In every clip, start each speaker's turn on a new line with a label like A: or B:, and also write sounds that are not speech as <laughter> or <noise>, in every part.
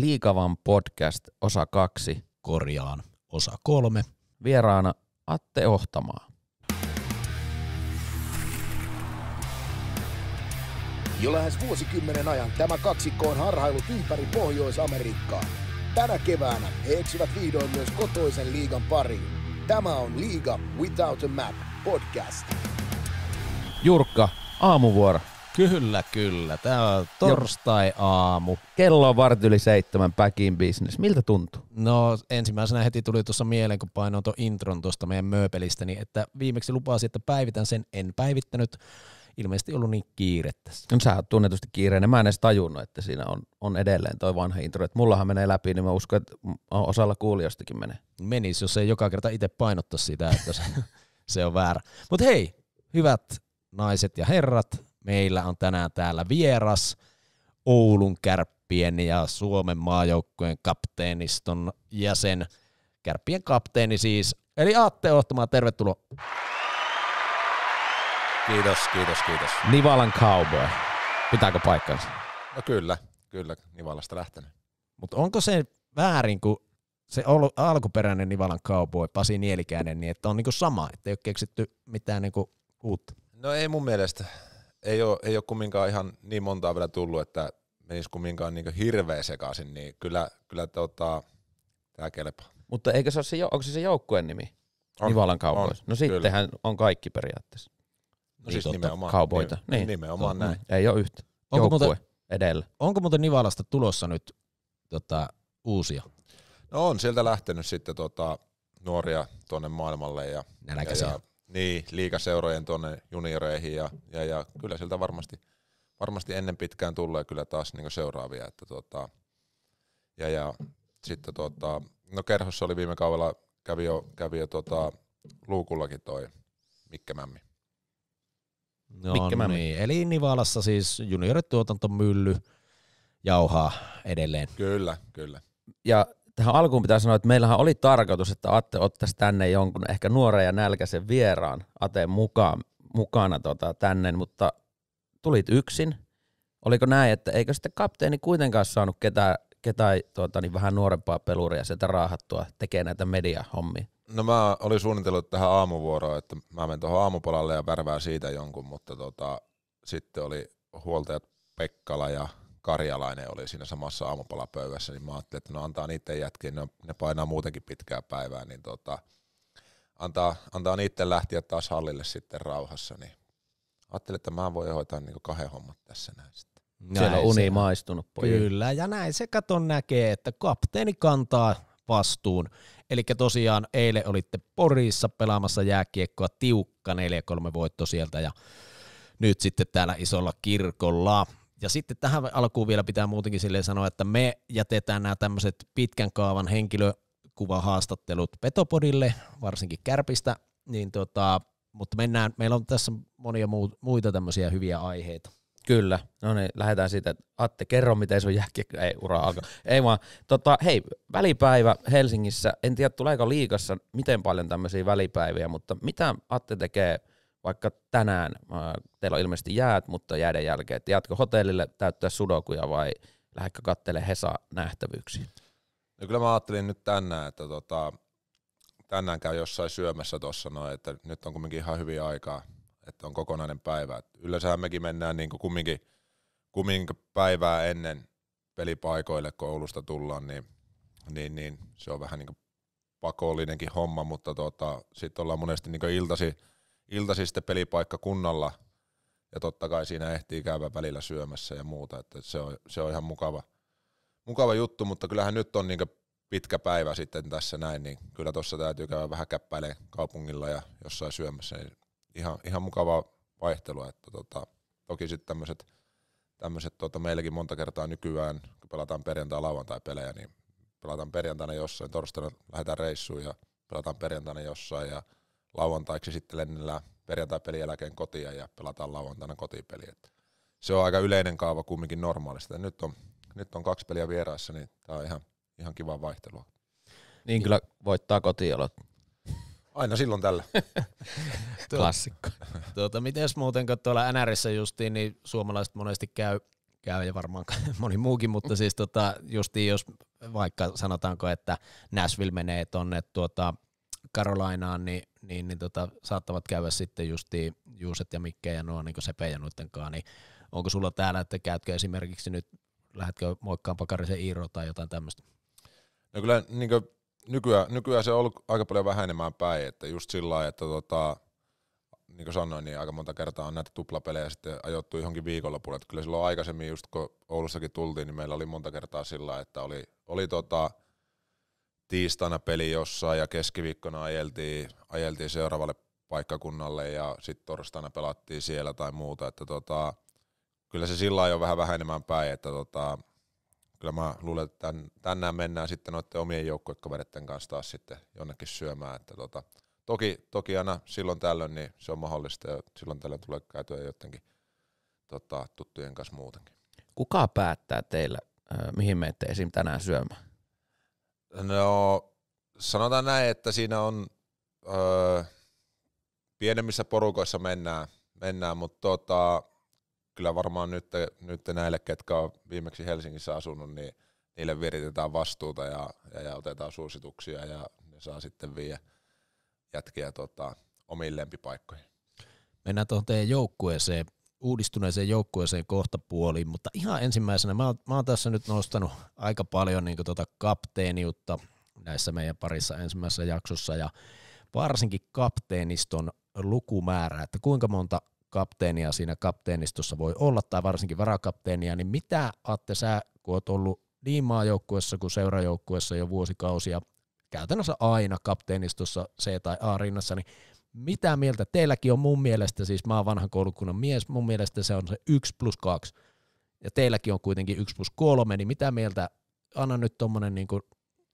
A: Liikavan podcast osa kaksi. Korjaan osa kolme. Vieraana Atte Ohtamaa. Jo lähes vuosikymmenen ajan tämä kaksikko on harhailut ympäri Pohjois-Amerikkaa. Tänä keväänä he eksyvät vihdoin myös kotoisen liigan pariin. Tämä on Liiga Without a Map podcast. Jurkka,
B: aamuvuoro. Kyllä, kyllä. Tämä on torstai-aamu. Kello on vart yli seitsemän back in business. Miltä tuntuu? No ensimmäisenä heti tuli tuossa mieleen, kun painoin tuon intron tuosta meidän mööpelistä, niin että viimeksi lupasi, että päivitän sen. En päivittänyt. Ilmeisesti ollut niin kiire tässä. No sä oot tunnetusti kiireinen. Mä en edes tajunnut, että siinä on, on edelleen toi vanha intro. Että mullahan menee läpi, niin mä uskon, että osalla kuulijastakin menee. Menisi, jos ei joka kerta itse painottaisi sitä, että se, <laughs> se on väärä. Mutta hei, hyvät naiset ja herrat, Meillä on tänään täällä vieras Oulun kärppien ja Suomen maajoukkueen kapteeniston jäsen. Kärppien kapteeni siis, eli Aatte Ohtomaa, tervetuloa.
A: Kiitos, kiitos, kiitos.
B: Nivalan cowboy. Pitääkö paikkansa?
C: No kyllä, kyllä, Nivalasta lähtenyt.
B: Mutta onko se väärin, kun se alkuperäinen Nivalan cowboy, Pasi Nielikäinen, niin että on niinku sama, että ei ole keksitty mitään niinku uutta?
C: No ei mun mielestä ei ole, ei ole kumminkaan ihan niin montaa vielä tullut, että menisi kumminkaan niin hirveä sekaisin,
A: niin kyllä, kyllä tota, tämä kelpaa. Mutta eikö se ole se, onko se se joukkueen nimi?
B: On, Nivalan kaupoissa. No sittenhän kyllä. on kaikki periaatteessa. No siis niin siis totta, nimenomaan. Kaupoita. Nime, niin, niin. Nimenomaan totta. näin. Ei ole yhtä. Onko Joukkue muuten, edellä. Onko muuten Nivalasta tulossa nyt tota, uusia?
C: No on, sieltä lähtenyt sitten tota, nuoria tuonne maailmalle. Ja, Nälkäisiä. Ja, ja niin, liikaseurojen tuonne junioreihin ja, ja, ja kyllä siltä varmasti, varmasti ennen pitkään tulee kyllä taas niin seuraavia. Että tota, ja, ja sitten tota, no kerhossa oli viime kaudella, kävi jo, kävi jo tota, luukullakin toi Mikke Mämmi.
B: No Mikke Mämmi. Niin, eli Nivalassa siis juniorituotanto mylly jauhaa
A: edelleen.
C: Kyllä, kyllä.
A: Ja Tähän alkuun pitää sanoa, että meillähän oli tarkoitus, että Atte ottaisi tänne jonkun ehkä nuoren ja nälkäisen vieraan Ateen mukaan, mukana tota, tänne, mutta tulit yksin. Oliko näin, että eikö sitten kapteeni kuitenkaan saanut ketään, ketään tuota, niin vähän nuorempaa peluria sieltä raahattua tekee näitä mediahommia?
C: No mä olin suunnitellut tähän aamuvuoroon, että mä menen tuohon aamupalalle ja värvää siitä jonkun, mutta tota, sitten oli huoltajat Pekkala ja karjalainen oli siinä samassa aamupalapöydässä, niin mä ajattelin, että no antaa niiden jätkien, ne, ne painaa muutenkin pitkää päivää, niin tota, antaa, antaa niiden lähteä taas hallille sitten rauhassa, niin ajattelin, että mä voin hoitaa niin kahden hommat tässä näin sitten.
B: Näin Siellä on uni se. maistunut pojille. Kyllä, ja näin se katon näkee, että kapteeni kantaa vastuun. Eli tosiaan eilen olitte Porissa pelaamassa jääkiekkoa tiukka 4-3 voitto sieltä ja nyt sitten täällä isolla kirkolla. Ja sitten tähän alkuun vielä pitää muutenkin silleen sanoa, että me jätetään nämä tämmöiset pitkän kaavan henkilökuvahaastattelut Petopodille, varsinkin Kärpistä, niin tota, mutta mennään, meillä on tässä monia muita tämmöisiä hyviä aiheita. Kyllä, no niin, lähdetään siitä, että Atte, kerro miten sun jäkki, ei ura alkaa.
A: Ei vaan, tota, hei, välipäivä Helsingissä, en tiedä tuleeko liikassa miten paljon tämmöisiä välipäiviä, mutta mitä Atte tekee vaikka tänään, äh, teillä on ilmeisesti jäät, mutta jäiden jälkeen, että jatko hotellille täyttää sudokuja vai lähdekö katselemaan Hesa nähtävyyksiä?
C: No kyllä mä ajattelin nyt tänään, että tota, tänään käy jossain syömässä tuossa noin, että nyt on kumminkin ihan hyvin aikaa, että on kokonainen päivä. Yleensä mekin mennään niin kuin kumminkin, kumminkin päivää ennen pelipaikoille koulusta tullaan, niin, niin, niin se on vähän niin kuin pakollinenkin homma, mutta tota, sitten ollaan monesti niin iltasi iltasiste pelipaikka kunnalla ja totta kai siinä ehtii käydä välillä syömässä ja muuta, että se on, se on ihan mukava, mukava juttu, mutta kyllähän nyt on niin pitkä päivä sitten tässä näin, niin kyllä tuossa täytyy käydä vähän käppäilee kaupungilla ja jossain syömässä, niin ihan, ihan mukavaa vaihtelua, että tota, toki sitten tämmöiset tämmöiset tuota, meilläkin monta kertaa nykyään, kun pelataan perjantai lauantai pelejä, niin pelataan perjantaina jossain, torstaina lähdetään reissuun ja pelataan perjantaina jossain ja lauantaiksi sitten lennellään perjantai-pelin jälkeen kotia ja pelataan lauantaina kotipeli. Et se on aika yleinen kaava kumminkin normaalista. Ja nyt on, nyt on kaksi peliä vieraissa,
A: niin tämä on ihan, ihan kiva vaihtelua. Niin kyllä voittaa kotiolot.
B: Aina silloin tällä. <laughs> Klassikko. tuota, miten muuten, kun tuolla NRissä justiin, niin suomalaiset monesti käy, käy ja varmaan <laughs> moni muukin, mutta siis tota, justiin jos vaikka sanotaanko, että Nashville menee tuonne tuota, Karolainaan, niin, niin, niin tota, saattavat käydä sitten justi Juuset ja Mikke ja nuo niin Sepe ja kanssa, niin onko sulla täällä, että käytkö esimerkiksi nyt, lähdetkö moikkaan pakarisen Iiro tai jotain tämmöistä?
C: No kyllä niin kuin nykyään, nykyään se on ollut aika paljon vähenemään päin, että just sillä lailla, että tota, niin kuin sanoin, niin aika monta kertaa on näitä tuplapelejä sitten ajoittu johonkin viikonlopulle. Että kyllä silloin aikaisemmin, just kun Oulussakin tultiin, niin meillä oli monta kertaa sillä että oli, oli tota, tiistaina peli jossain ja keskiviikkona ajeltiin, ajeltiin seuraavalle paikkakunnalle ja sitten torstaina pelattiin siellä tai muuta, että tota, kyllä se sillä jo vähän vähenemään päin, että tota, kyllä mä luulen, että tän, tänään mennään sitten noiden omien joukkuekavereiden kanssa taas sitten jonnekin syömään, että tota, toki, toki aina silloin tällöin niin se on mahdollista ja silloin tällöin tulee käytyä jotenkin tota, tuttujen kanssa muutenkin.
A: Kuka päättää teillä, mihin menette esim. tänään syömään?
C: No sanotaan näin, että siinä on öö, pienemmissä porukoissa mennään, mennään mutta tota, kyllä varmaan nyt, nyt näille, ketkä on viimeksi Helsingissä asunut, niin niille viritetään vastuuta ja, ja, ja otetaan suosituksia ja ne saa sitten viiä jätkiä tota, omiin lempipaikkoihin.
B: Mennään tuohon teidän joukkueeseen uudistuneeseen joukkueeseen kohta puoliin, mutta ihan ensimmäisenä mä, oon, mä oon tässä nyt nostanut aika paljon niin tota kapteeniutta näissä meidän parissa ensimmäisessä jaksossa ja varsinkin kapteeniston lukumäärä, että kuinka monta kapteenia siinä kapteenistossa voi olla tai varsinkin varakapteenia, niin mitä Atte sä, kun oot ollut niin maajoukkuessa kuin seurajoukkuessa jo vuosikausia, käytännössä aina kapteenistossa C tai A rinnassa, niin mitä mieltä teilläkin on mun mielestä, siis mä oon vanhan koulukunnan mies, mun mielestä se on se 1 plus 2, ja teilläkin on kuitenkin 1 plus 3, niin mitä mieltä, anna nyt tuommoinen niin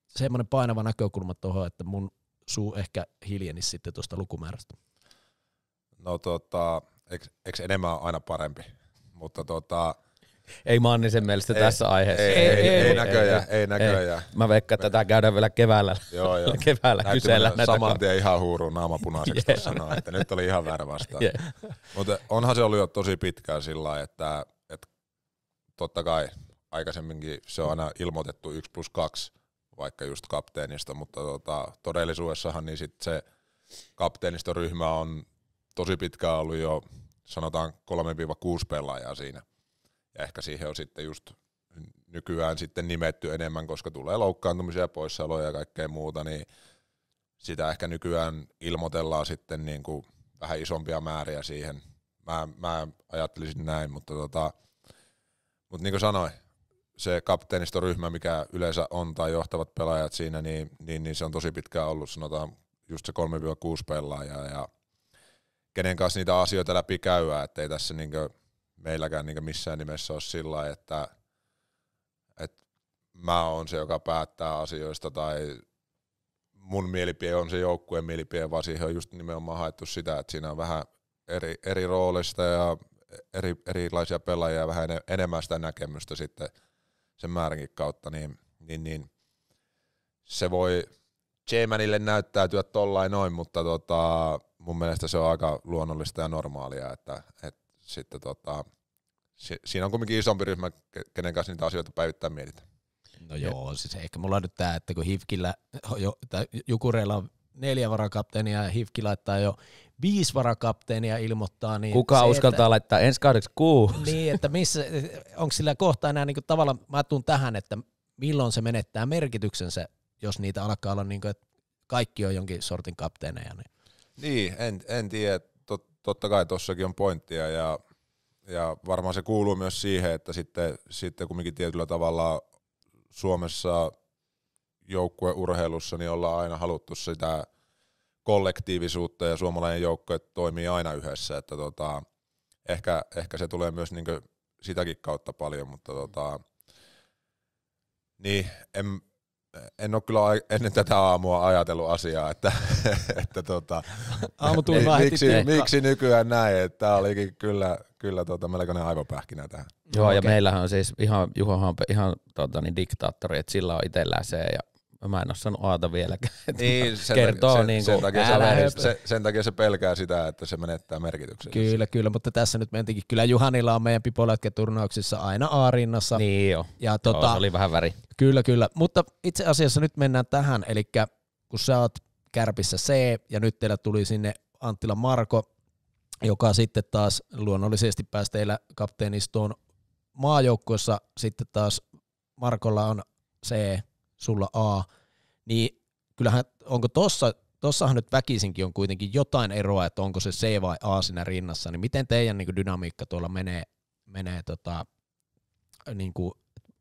B: semmoinen painava näkökulma tuohon, että mun suu ehkä hiljenisi sitten tuosta lukumäärästä.
C: No tota, eikö enemmän ole aina parempi? Mutta tota,
A: ei Mannisen mielestä ei, tässä aiheessa. Ei, ei, ei, ei, ei näköjään, ei, ei näköjään. Ei. Mä veikkaan, että tätä käydään vielä keväällä, joo, joo. <laughs> keväällä Näytti kysellä. Näitä saman tien ihan huuruun
C: naama punaiseksi yeah. <laughs> sanoa, että nyt oli ihan väärä vastaan. Yeah. Mutta eh, onhan se ollut jo tosi pitkään sillä lailla, että, että totta kai aikaisemminkin se on aina ilmoitettu 1 plus 2, vaikka just kapteenista, mutta tota, todellisuudessahan niin sit se kapteenistoryhmä on tosi pitkään ollut jo sanotaan 3-6 pelaajaa siinä – ja ehkä siihen on sitten just nykyään sitten nimetty enemmän, koska tulee loukkaantumisia, poissaoloja ja kaikkea muuta, niin sitä ehkä nykyään ilmoitellaan sitten niin kuin vähän isompia määriä siihen. Mä, mä ajattelisin näin, mutta, tota, mutta niin kuin sanoin, se kapteenistoryhmä, mikä yleensä on, tai johtavat pelaajat siinä, niin, niin, niin se on tosi pitkään ollut, sanotaan just se 3-6 pelaajaa, ja kenen kanssa niitä asioita läpi käydään, ettei tässä niinkö meilläkään niin missään nimessä ole sillä että, että mä oon se, joka päättää asioista tai mun mielipide on se joukkueen mielipide, vaan siihen on just nimenomaan haettu sitä, että siinä on vähän eri, eri roolista ja eri, erilaisia pelaajia ja vähän enemmän sitä näkemystä sitten sen määränkin kautta, niin, niin, niin se voi J-Manille näyttäytyä tollain noin, mutta tota, mun mielestä se on aika luonnollista ja normaalia, että, että sitten tota, siinä on kuitenkin isompi ryhmä, kenen kanssa niitä asioita päivittäin mietitään.
B: No joo, ja. siis ehkä mulla on nyt tämä, että kun Hifkillä, <laughs> jo, Jukureilla on neljä varakapteenia ja Hifki laittaa jo viisi varakapteenia ilmoittaa. Niin Kuka se, uskaltaa että, laittaa ensi kahdeksi kuusi? Niin, että missä, <laughs> onko sillä kohta enää niin kuin tavallaan, mä tuun tähän, että milloin se menettää merkityksensä, jos niitä alkaa olla niin kuin, että kaikki on jonkin sortin kapteeneja. Niin,
C: niin en, en tiedä, totta kai tuossakin on pointtia ja, ja varmaan se kuuluu myös siihen, että sitten, sitten kumminkin tietyllä tavalla Suomessa joukkueurheilussa niin ollaan aina haluttu sitä kollektiivisuutta ja suomalainen joukkue toimii aina yhdessä, että tota, ehkä, ehkä se tulee myös niin sitäkin kautta paljon, mutta tota, niin en, en ole kyllä ennen tätä aamua ajatellut asiaa, että, <laughs> että tota, Aamu niin, miksi, miksi nykyään näin, että tämä olikin kyllä, kyllä tota, melkoinen aivopähkinä
A: tähän. Joo, okay. ja meillähän on siis ihan Juho Hampe, ihan tota, niin diktaattori, että sillä on itsellään se, ja Mä en ole sanonut Aata vieläkään. Niin, <laughs> sen, kertoo sen, niin kuin, sen, takia se, sen, sen takia se pelkää sitä, että se menettää merkityksen.
B: Kyllä, kyllä, mutta tässä nyt mentikin. Kyllä Juhanilla on meidän pipolätkäturnauksissa aina Aarinnassa Niin jo. Ja, tota, Joo, se oli vähän väri. Kyllä, kyllä. Mutta itse asiassa nyt mennään tähän, eli kun sä oot kärpissä C ja nyt teillä tuli sinne Anttila Marko, joka sitten taas luonnollisesti pääsi teillä kapteenistoon maajoukkuessa sitten taas Markolla on C sulla A, niin kyllähän onko tossa, tossahan nyt väkisinkin on kuitenkin jotain eroa, että onko se C vai A siinä rinnassa, niin miten teidän niin kuin dynamiikka tuolla menee, menee tota, niin kuin,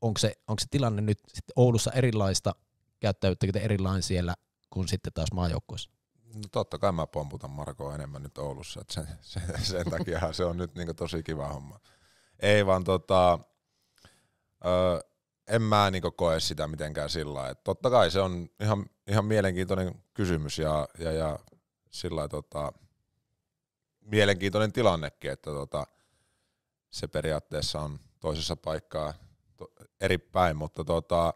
B: onko, se, onko se tilanne nyt sitten Oulussa erilaista, käyttäyttäkö te erilainen siellä kuin sitten taas maajoukkueessa?
C: No totta kai mä pomputan Markoa enemmän nyt Oulussa, että sen, sen, sen takia se on nyt niin tosi kiva homma. Ei vaan tota, öö, en mä niin koe sitä mitenkään sillä lailla. Totta kai se on ihan, ihan mielenkiintoinen kysymys ja, ja, ja sillä tota, mielenkiintoinen tilannekin, että tota, se periaatteessa on toisessa paikkaa to, eri päin, mutta tota,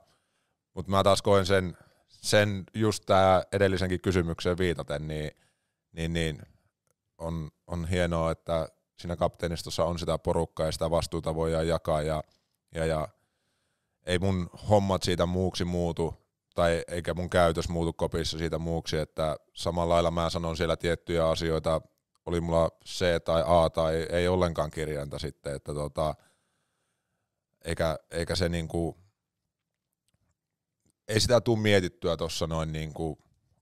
C: mut mä taas koen sen, sen just tää edellisenkin kysymykseen viitaten, niin, niin, niin on, on hienoa, että siinä kapteenistossa on sitä porukkaa ja sitä vastuuta voidaan jakaa ja, ja, ja ei mun hommat siitä muuksi muutu, tai eikä mun käytös muutu kopissa siitä muuksi, että samalla lailla mä sanon siellä tiettyjä asioita, oli mulla C tai A tai ei ollenkaan kirjainta sitten, että tota, eikä, eikä se niinku, ei sitä tule mietittyä tuossa noin niinku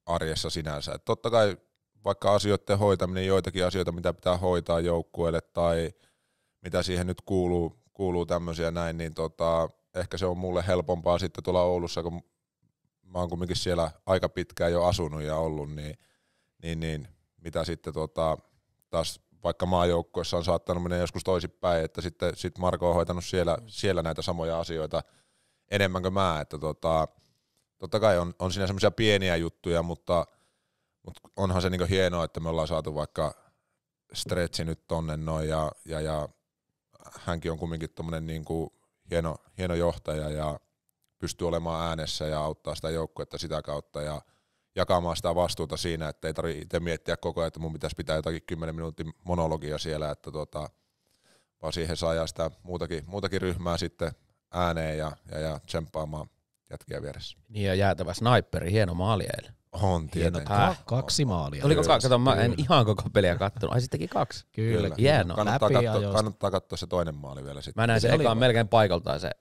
C: arjessa sinänsä. Et totta kai vaikka asioiden hoitaminen, joitakin asioita, mitä pitää hoitaa joukkueelle tai mitä siihen nyt kuuluu, kuuluu tämmöisiä näin, niin tota, ehkä se on mulle helpompaa sitten tuolla Oulussa, kun mä oon kumminkin siellä aika pitkään jo asunut ja ollut, niin, niin, niin mitä sitten tota, taas vaikka maajoukkuessa on saattanut mennä joskus toisinpäin, että sitten sit Marko on hoitanut siellä, siellä näitä samoja asioita enemmän kuin mä, että tota, totta kai on, on siinä semmoisia pieniä juttuja, mutta, mutta onhan se niinku hienoa, että me ollaan saatu vaikka stretchi nyt tonne noin ja, ja, ja hänkin on kumminkin niin niinku hieno, hieno johtaja ja pystyy olemaan äänessä ja auttaa sitä joukkuetta sitä kautta ja jakamaan sitä vastuuta siinä, että ei tarvitse miettiä koko ajan, että mun pitäisi pitää jotakin 10 minuutin monologia siellä, että tota, vaan siihen saa sitä muutakin, muutakin ryhmää sitten ääneen ja, ja, ja tsemppaamaan jätkiä vieressä.
A: Niin ja jäätävä sniperi, hieno maali eilen. On tietenkin. Äh, kaksi maalia. Oliko kaksi? Kato, mä en ihan koko peliä kattonut. Ai sittenkin kaksi. Kyllä. Hieno. Kannattaa, katso, kannattaa katsoa se toinen maali vielä sitten. Mä näin se, se ekaan melkein paikaltaan se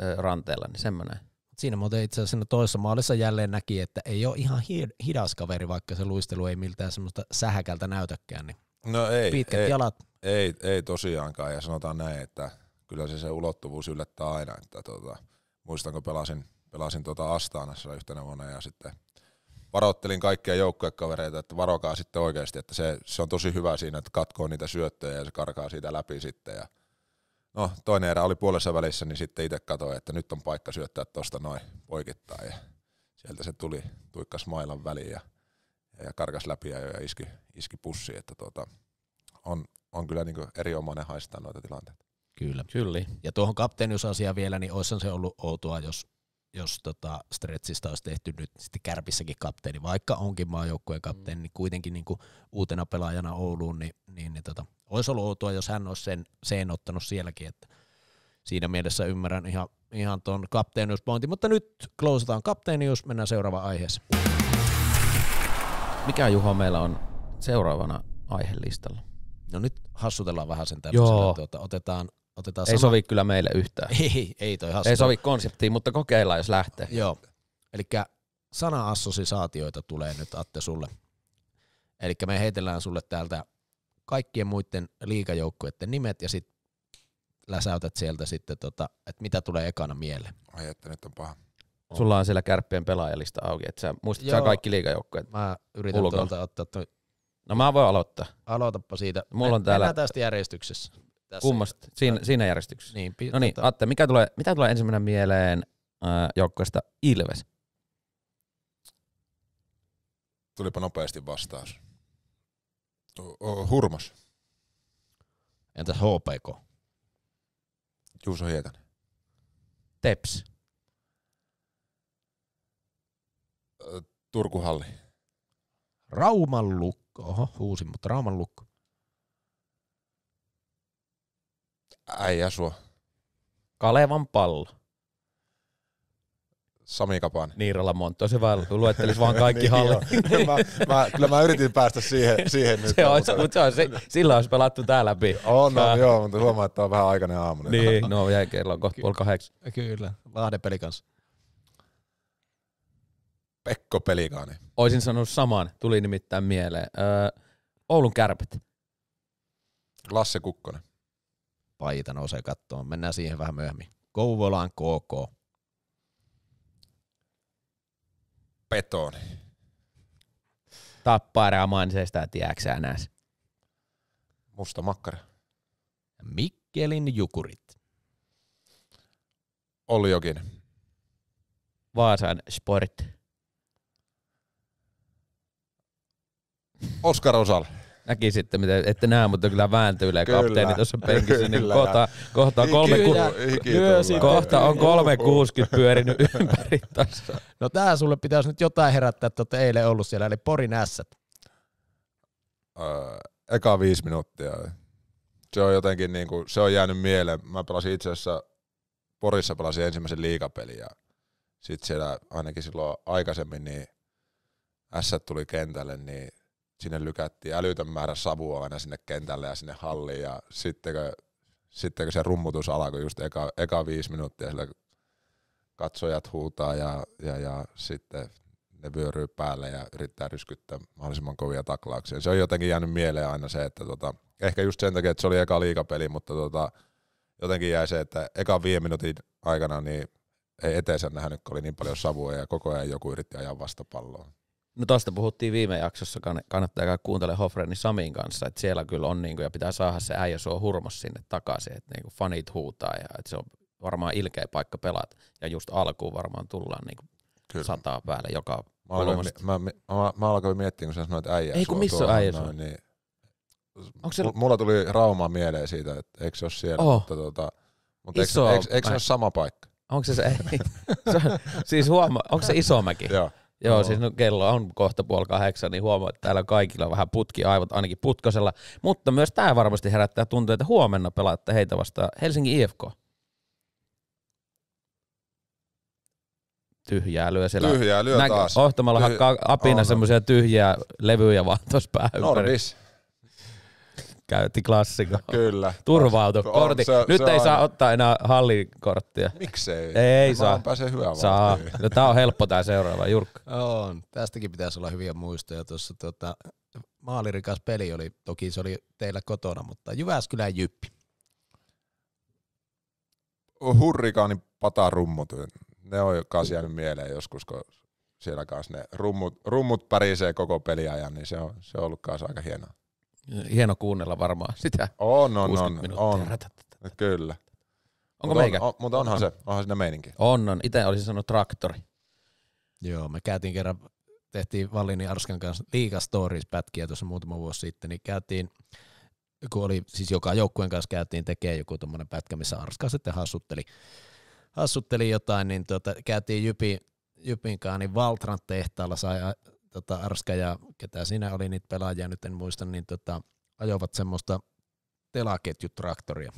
A: ö, ranteella, niin
B: semmoinen. Siinä muuten itse asiassa toisessa maalissa jälleen näki, että ei ole ihan hidas kaveri, vaikka se luistelu ei miltään semmoista sähäkältä näytäkään. Niin
C: no ei. Pitkät ei, jalat. Ei, ei tosiaankaan, ja sanotaan näin, että kyllä se, se ulottuvuus yllättää aina. Että tota, muistan, kun pelasin, pelasin tota Astanassa yhtenä vuonna, ja sitten – varoittelin kaikkia joukkuekavereita, että varokaa sitten oikeasti, että se, se on tosi hyvä siinä, että katkoo niitä syöttöjä ja se karkaa siitä läpi sitten. Ja no, toinen erä oli puolessa välissä, niin sitten itse katsoin, että nyt on paikka syöttää tuosta noin poikittain. Ja sieltä se tuli, tuikkas mailan väliin ja, ja karkas läpi ja, ja iski, iski pussi, että tuota, on, on kyllä niin eriomainen haistaa noita
B: tilanteita. Kyllä. Kyllä. Ja tuohon kapteeniusasiaan vielä, niin olisi se ollut outoa, jos jos tota Stretsistä olisi tehty nyt sitten kärpissäkin kapteeni, vaikka onkin maajoukkueen kapteeni, mm. niin kuitenkin niin kuin uutena pelaajana Ouluun, niin, niin, niin tota, olisi ollut outoa, jos hän olisi sen, sen ottanut sielläkin, että siinä mielessä ymmärrän ihan, ihan tuon kapteeniuspointin, mutta nyt klousataan kapteenius, mennään seuraavaan aiheeseen. Mikä Juho meillä
A: on seuraavana aihelistalla? No nyt hassutellaan vähän sen tämmöisellä, tuota, otetaan Otetaan ei sama. sovi kyllä
B: meille yhtään. <laughs> Ei, ei toi hassu. Ei sovi
A: konseptiin, mutta kokeillaan, jos lähtee.
B: Joo. Eli sana assosisaatioita tulee nyt, Atte, sulle. Eli me heitellään sulle täältä kaikkien muiden liikajoukkueiden nimet ja sitten läsäytät sieltä sitten, tota, että mitä tulee ekana mieleen. Ai että nyt on paha.
A: On. Sulla on siellä kärppien pelaajalista auki, että sä muistat sä kaikki liikajoukkueet. Mä yritän ottaa toi. No mä voin aloittaa. Aloitapa siitä. Mulla on täällä.
B: tästä järjestyksessä. Tässä Kummasta, siinä, siinä järjestyksessä. Niin, no
A: niin, tota- Atte, mikä tulee, mitä tulee ensimmäinen mieleen äh, joukkueesta Ilves?
C: Tulipa nopeasti vastaus. Hurmas. Entäs HPK? Juuso Hietanen. Teps. Turkuhalli. Rauman
B: lukko. Oho, huusin, mutta Rauman lukko.
A: äijä sua. Kalevan pallo. Sami Kapan. Niirala Montto, se vaan luettelisi <laughs> vaan kaikki niin,
C: mä, mä, kyllä mä yritin
A: päästä siihen, siihen nyt. Se on, mutta se on, se, sillä olisi pelattu tää läpi. On, no, Pää. joo, mutta huomaa, että on vähän aikainen aamu. Niin, no jäi kello on kohta puoli kahdeksi.
B: Kyllä, Lahden peli kanssa.
A: Pekko Pelikaani. Oisin sanonut saman, tuli nimittäin mieleen.
B: Öö, Oulun kärpet. Lasse Kukkonen paita nousee kattoon. Mennään siihen vähän myöhemmin. Kouvolaan KK. Petoni. Tapparaa
A: mansesta, tiedäksä näs. Musta makkara. Mikkelin jukurit. Oli jokin. Vaasan sport. Oskar Osal näki sitten, miten, ette näe, mutta kyllä vääntyy kyllä, kapteeni tuossa penkissä, niin kohta, kohta on kolme, ku... kohta on 360 pyörinyt ympäri
B: tässä. No tää sulle pitäisi nyt jotain herättää, että olette eilen ollut siellä, eli Porin ässät.
C: Äh, eka viisi minuuttia. Se on jotenkin niin kuin, se on jäänyt mieleen. Mä pelasin itse asiassa, Porissa pelasin ensimmäisen liikapelin ja sitten siellä ainakin silloin aikaisemmin, niin ässät tuli kentälle, niin sinne lykättiin älytön määrä savua aina sinne kentälle ja sinne halliin ja sittenkö, sittenkö se rummutus alkoi just eka, eka viisi minuuttia sillä katsojat huutaa ja, ja, ja sitten ne vyöryy päälle ja yrittää ryskyttää mahdollisimman kovia taklauksia. Se on jotenkin jäänyt mieleen aina se, että tota, ehkä just sen takia, että se oli eka liikapeli, mutta tota, jotenkin jäi se, että eka viiden minuutin aikana niin ei eteensä nähnyt, kun oli niin paljon savua ja koko ajan joku yritti ajaa vastapalloa.
A: No tosta puhuttiin viime jaksossa, kannattaa käydä kuuntelemaan Hofrenin Samin kanssa, että siellä kyllä on niin kuin, ja pitää saada se äijä suo hurmos sinne takaisin, että niin kuin fanit huutaa ja että se on varmaan ilkeä paikka pelata ja just alkuun varmaan tullaan niin kuin kyllä. sataa päälle joka Mä alkoin,
C: mä, mä, mä, mä alkoin miettiä, kun sä sanoit äijä Ei kun missä äijä suo? niin, Onko se... Mulla tuli Rauma mieleen siitä, että eikö se ole siellä, oh.
A: mutta tota, mutta eikö, eikö, eikö se ole sama paikka? Onko se se? <laughs> se on, siis huoma, onko se mäki? Joo. Joo, no. siis no, kello on kohta puoli kahdeksan, niin huomaa, että täällä kaikilla vähän putki aivot ainakin putkosella. Mutta myös tämä varmasti herättää tunteita, että huomenna pelaatte heitä vastaan Helsingin IFK. tyhjää lyö siellä. Tyhjää lyö Nä- taas. Ohtamalla Tyh- hakkaa apina semmoisia tyhjiä levyjä vaan tuossa päähän käytti klassikko. Kyllä. Turvautu on, kortti. Se, Nyt se ei on... saa ottaa enää hallikorttia. Miksei? Ei, ei saa. Vaan pääsee hyvää Saa. No, tää on helppo tää seuraava, Jurkka.
B: on. Tästäkin pitäisi olla hyviä muistoja. Tuossa tota, maalirikas peli oli, toki se oli teillä kotona, mutta Jyväskylän Jyppi.
C: Hurrikaanin patarummut, ne on kanssa jäänyt mieleen joskus, kun siellä kanssa ne rummut, rummut pärisee koko peliajan, niin se on, se on ollut kanssa aika hienoa hieno kuunnella varmaan sitä. On, on, on. on.
B: Kyllä. Onko Mut meikä? On, on, mutta onhan se, onhan siinä meininki. On, on. Itse olisin sanonut traktori. Joo, me käytiin kerran, tehtiin Vallini Arskan kanssa liiga stories pätkiä tuossa muutama vuosi sitten, niin käytiin, kun oli, siis joka joukkueen kanssa käytiin tekemään joku tuommoinen pätkä, missä Arska sitten hassutteli, hassutteli jotain, niin tuota, käytiin Jypi, Jypinkaan, niin Valtran tehtaalla sai tota Arska ja ketä siinä oli niitä pelaajia, nyt en muista, niin tota, ajoivat semmoista telaketjutraktoria.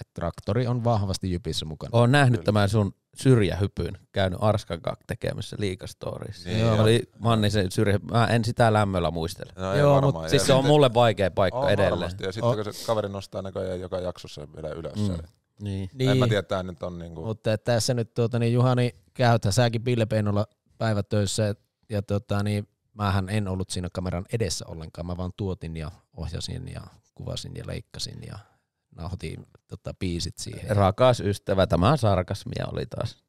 B: Et traktori on vahvasti Jypissä mukana. Olen nähnyt
A: tämän sun syrjähypyn, käynyt Arskan kanssa tekemässä liikastorissa. Niin, joo, oli Mannisen syrjä, mä en sitä lämmöllä muistele. No,
C: joo, varmaan, mutta siis se on mulle vaikea paikka on edelleen. Varmasti. Ja sitten oh. kun se kaveri nostaa näköjään joka jaksossa vielä ylös. Mm. Eli. Niin. niin. En mä tiedä, että tämä nyt on niinku.
B: Mutta tässä nyt tuota, niin Juhani, käytä säkin Pille Peinolla päivätöissä, että ja tota, niin, mähän en ollut siinä kameran edessä ollenkaan, mä vaan tuotin ja ohjasin ja kuvasin ja leikkasin ja nauhoitin tota, biisit siihen.
A: Rakas ystävä, tämä sarkasmia oli taas.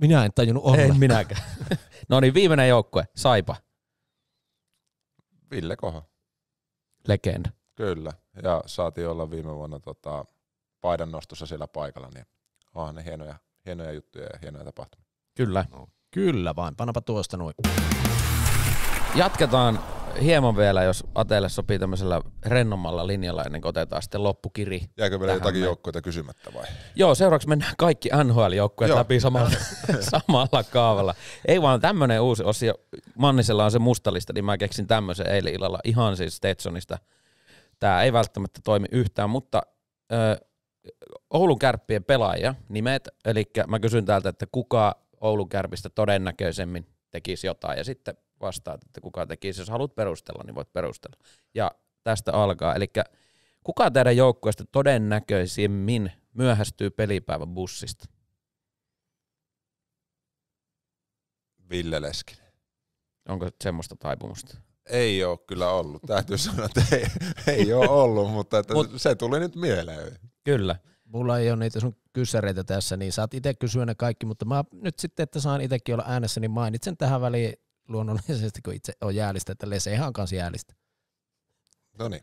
B: Minä en tajunnut olla. En minäkään.
A: <laughs> no niin, viimeinen joukkue, Saipa. Ville Koho. Legend.
C: Kyllä, ja saatiin olla viime vuonna tota, paidan nostossa siellä paikalla, niin onhan ne hienoja, hienoja juttuja ja hienoja tapahtumia.
B: Kyllä. No. Kyllä vain, panapa tuosta noin.
A: Jatketaan hieman vielä, jos Ateelle sopii tämmöisellä rennommalla linjalla ennen kuin otetaan sitten loppukiri. Jääkö vielä jotakin joukkoita kysymättä vai? Joo, seuraavaksi mennään kaikki NHL-joukkueet läpi samalla, <laughs> samalla kaavalla. Ei vaan tämmöinen uusi osio. Mannisella on se mustalista, niin mä keksin tämmöisen eilen illalla ihan siis Stetsonista. Tämä ei välttämättä toimi yhtään, mutta ö, Oulun kärppien pelaajia, nimet, eli mä kysyn täältä, että kuka Oulun kärpistä todennäköisemmin tekisi jotain ja sitten vastaat, että kuka tekisi. Jos haluat perustella, niin voit perustella. Ja tästä alkaa. Eli kuka teidän joukkueesta todennäköisimmin myöhästyy pelipäivän bussista? Ville Leskinen. Onko semmoista taipumusta?
C: Ei ole kyllä ollut. Täytyy sanoa, että ei, ei ole ollut, mutta että Mut, se tuli nyt mieleen.
B: Kyllä. Mulla ei ole niitä sun kyssäreitä tässä, niin saat itse kysyä ne kaikki, mutta mä nyt sitten, että saan itsekin olla äänessä, niin mainitsen tähän väliin luonnollisesti, kun itse on jäälistä, että Lesehan ihan kanssa jäälistä.
C: No niin,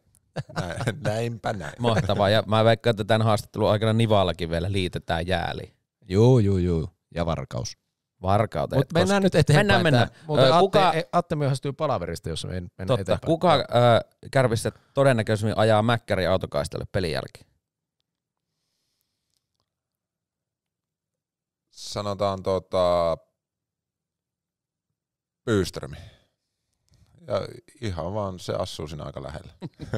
C: näin, <laughs>
A: näinpä näin. Mahtavaa, ja mä veikkaan, että tämän
B: haastattelun aikana Nivallakin vielä liitetään jääli. Joo, joo, joo, ja varkaus. Varkauteen. Mutta mennään nyt eteenpäin. Mennään, mennään. Mutta Atte, kuka, Atte myöhästyy palaverista, jos en mennä totta, eteenpäin. Kuka äh,
A: Kärvistä todennäköisemmin ajaa Mäkkäri autokaistalle pelin jälkeen?
C: sanotaan tota, Pyyströmi. Ja ihan vaan se asuu siinä aika lähellä.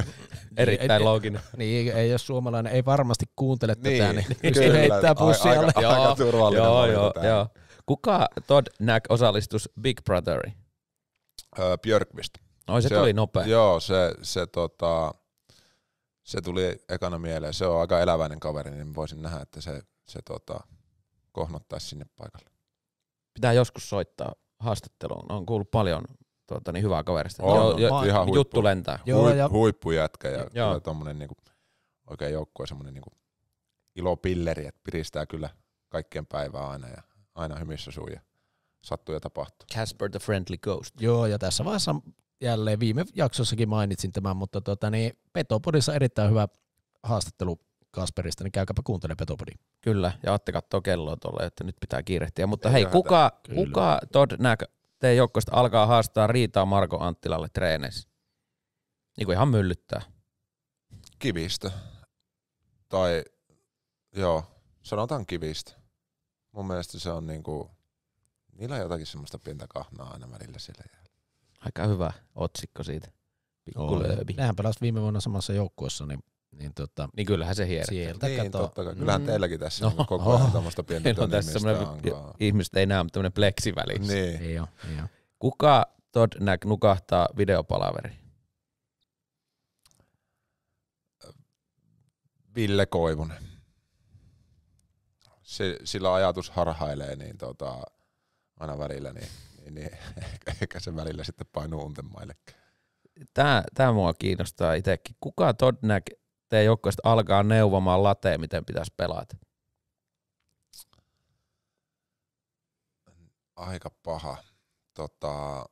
C: <laughs> Erittäin looginen.
B: Niin, ei jos suomalainen ei varmasti kuuntele niin, tätä, niin, niin kyllä, heittää pussi Aika, aika, aika turvallinen joo, joo, joo. Kuka
A: Todd Nack osallistus Big Brotheri? Öö, Björkvist. No se, se tuli nopea.
C: Joo, se, se, tota, se tuli ekana mieleen. Se on aika eläväinen kaveri, niin voisin nähdä, että se, se tota, kohmattaa sinne paikalle.
A: Pitää joskus soittaa haastatteluun. On kuullut paljon tuota, niin hyvää kaverista. On, on, jo, ihan huippu, juttu lentää. Joo, Huip, ja... Huippujätkä ja
C: tuommoinen niin oikein joukkue semmoinen niin ilopilleri, että piristää kyllä kaikkien päivää aina ja aina hymissä suu ja
B: sattuu ja tapahtuu. Casper the Friendly Ghost. Joo, ja tässä vaiheessa jälleen viime jaksossakin mainitsin tämän, mutta tuota, niin Petopodissa erittäin hyvä haastattelu Kasperista, niin käykääpä kuuntele Petopodi.
A: Kyllä, ja Atte katsoo kelloa tuolle, että nyt pitää kiirehtiä. Mutta Ei hei, kuka, kuka Todd Nack teidän joukkoista alkaa haastaa riitaa Marko Anttilalle treeneissä? Niin kuin ihan myllyttää. Kivistä. Tai
C: joo, sanotaan kivistä. Mun mielestä se on niinku, niillä on jotakin semmoista pientä kahnaa aina välillä siellä. jäällä.
A: Aika hyvä otsikko siitä. Pikku
B: Nehän pelasivat viime vuonna samassa joukkueessa, niin niin, tota, niin kyllähän se hiertää. Sieltä niin, kato. totta kai. Kyllähän
A: mm. teilläkin tässä no, koko ajan tämmöistä pientä no, tässä Ihmiset ei näe, mutta tämmöinen pleksi välissä. Niin. Ei ole, ei ole. Kuka Todd Nack nukahtaa videopalaveri? Ville Koivunen.
C: Se, sillä ajatus harhailee niin tota, aina välillä, niin, niin, niin <laughs> ehkä se välillä sitten painuu untemaillekin.
A: Tämä, tämä mua kiinnostaa itsekin. Kuka Todd Nack lähtee joukkueesta alkaa neuvomaan lateen, miten pitäisi pelata?
C: Aika paha. Tota...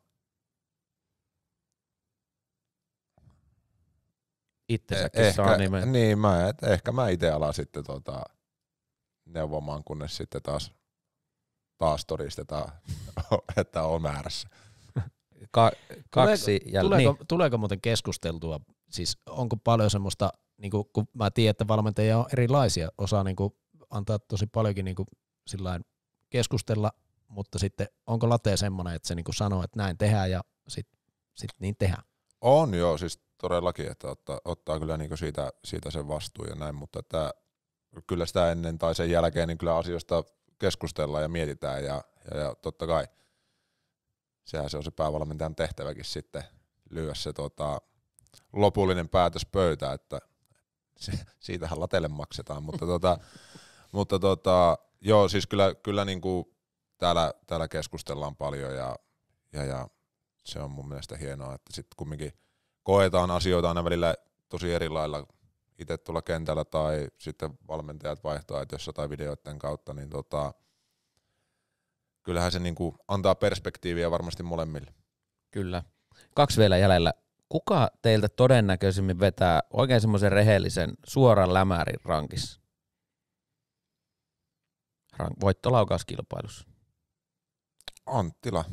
A: Itsensäkin eh, saa ehkä, nimen.
C: Niin, mä, et, ehkä mä itse alan sitten tota, neuvomaan, kunnes sitten taas, taas todistetaan,
B: <laughs> että on määrässä. Ka- kaksi tuleeko, ja, tuleeko, niin. tuleeko muuten keskusteltua, siis onko paljon semmoista niin kuin, kun mä tiedän, että valmentajia on erilaisia, osaa niin kuin, antaa tosi paljonkin niin kuin, keskustella, mutta sitten onko late semmoinen, että se niin kuin sanoo, että näin tehdään ja sitten sit niin tehdään?
C: On joo, siis todellakin, että ottaa, ottaa kyllä niin siitä, siitä sen vastuun ja näin, mutta että kyllä sitä ennen tai sen jälkeen niin kyllä asioista keskustellaan ja mietitään ja, ja, ja totta kai sehän se on se päävalmentajan tehtäväkin sitten lyödä se tota, lopullinen päätös pöytään, että se, siitähän latelle maksetaan, mutta, tota, mutta tota, joo, siis kyllä, kyllä niin kuin täällä, täällä keskustellaan paljon ja, ja, ja se on mun mielestä hienoa, että sitten kumminkin koetaan asioita aina välillä tosi eri lailla itse tulla kentällä tai sitten valmentajat vaihtaa, että jos tai videoiden kautta, niin tota, kyllähän se niin kuin antaa perspektiiviä varmasti molemmille. Kyllä.
A: Kaksi vielä jäljellä kuka teiltä todennäköisimmin vetää oikein semmoisen rehellisen suoran lämärin rankissa? Rank- voittolaukauskilpailussa. Anttila.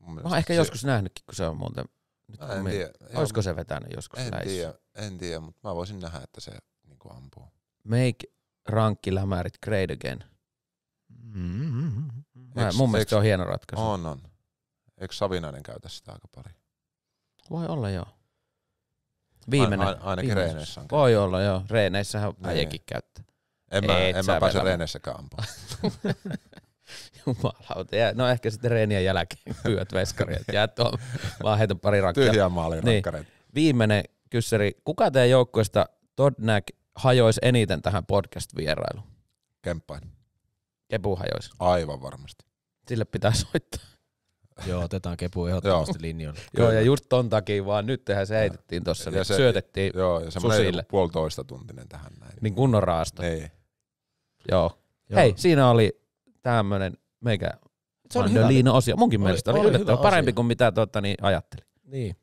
A: Mä no, oon ehkä se... joskus nähnytkin, kun se on muuten... Nyt mä en me... tiedä. Olisiko se vetänyt joskus en näissä? Tiedä.
C: En tiedä, mutta mä voisin nähdä, että se niin
A: ampuu. Make lämärit great again.
C: Mm-hmm. Mä, Eks, mun mielestä eks, se on hieno ratkaisu. On, on. Eikö Savinainen käytä sitä aika paljon?
A: Voi olla joo. Viimeinen. Aina, ainakin viimeinen. reeneissä on. Voi olla joo. Reeneissähän niin. äijäkin käyttää. En mä, en mä pääse reeneissäkään ampaan. <laughs> Jumalauta. No ehkä sitten reenien jälkeen pyöt veskariin, että jää tuohon, <laughs> vaan heitä pari rakkaita. Tyhjää maalia niin. Viimeinen kyssäri. Kuka teidän joukkueesta Todnäk hajoisi eniten tähän podcast-vierailuun? Kemppain. Kepu hajoisi. Aivan varmasti.
B: Sille pitää soittaa. Joo, otetaan kepu ehdottomasti linjoille. joo, ja
A: just ton takia
C: vaan nyt tehän se heitettiin tuossa, niin se, syötettiin Joo, ja se on puolitoista tuntinen tähän
A: näin. Niin kunnon raasto. Ei. Niin. Joo. joo. Hei, siinä oli tämmönen meikä
B: se oli hyvä. osio. Munkin oli, mielestä oli, oli yllättävän parempi asia.
A: kuin mitä tuota, niin ajattelin.
B: Niin.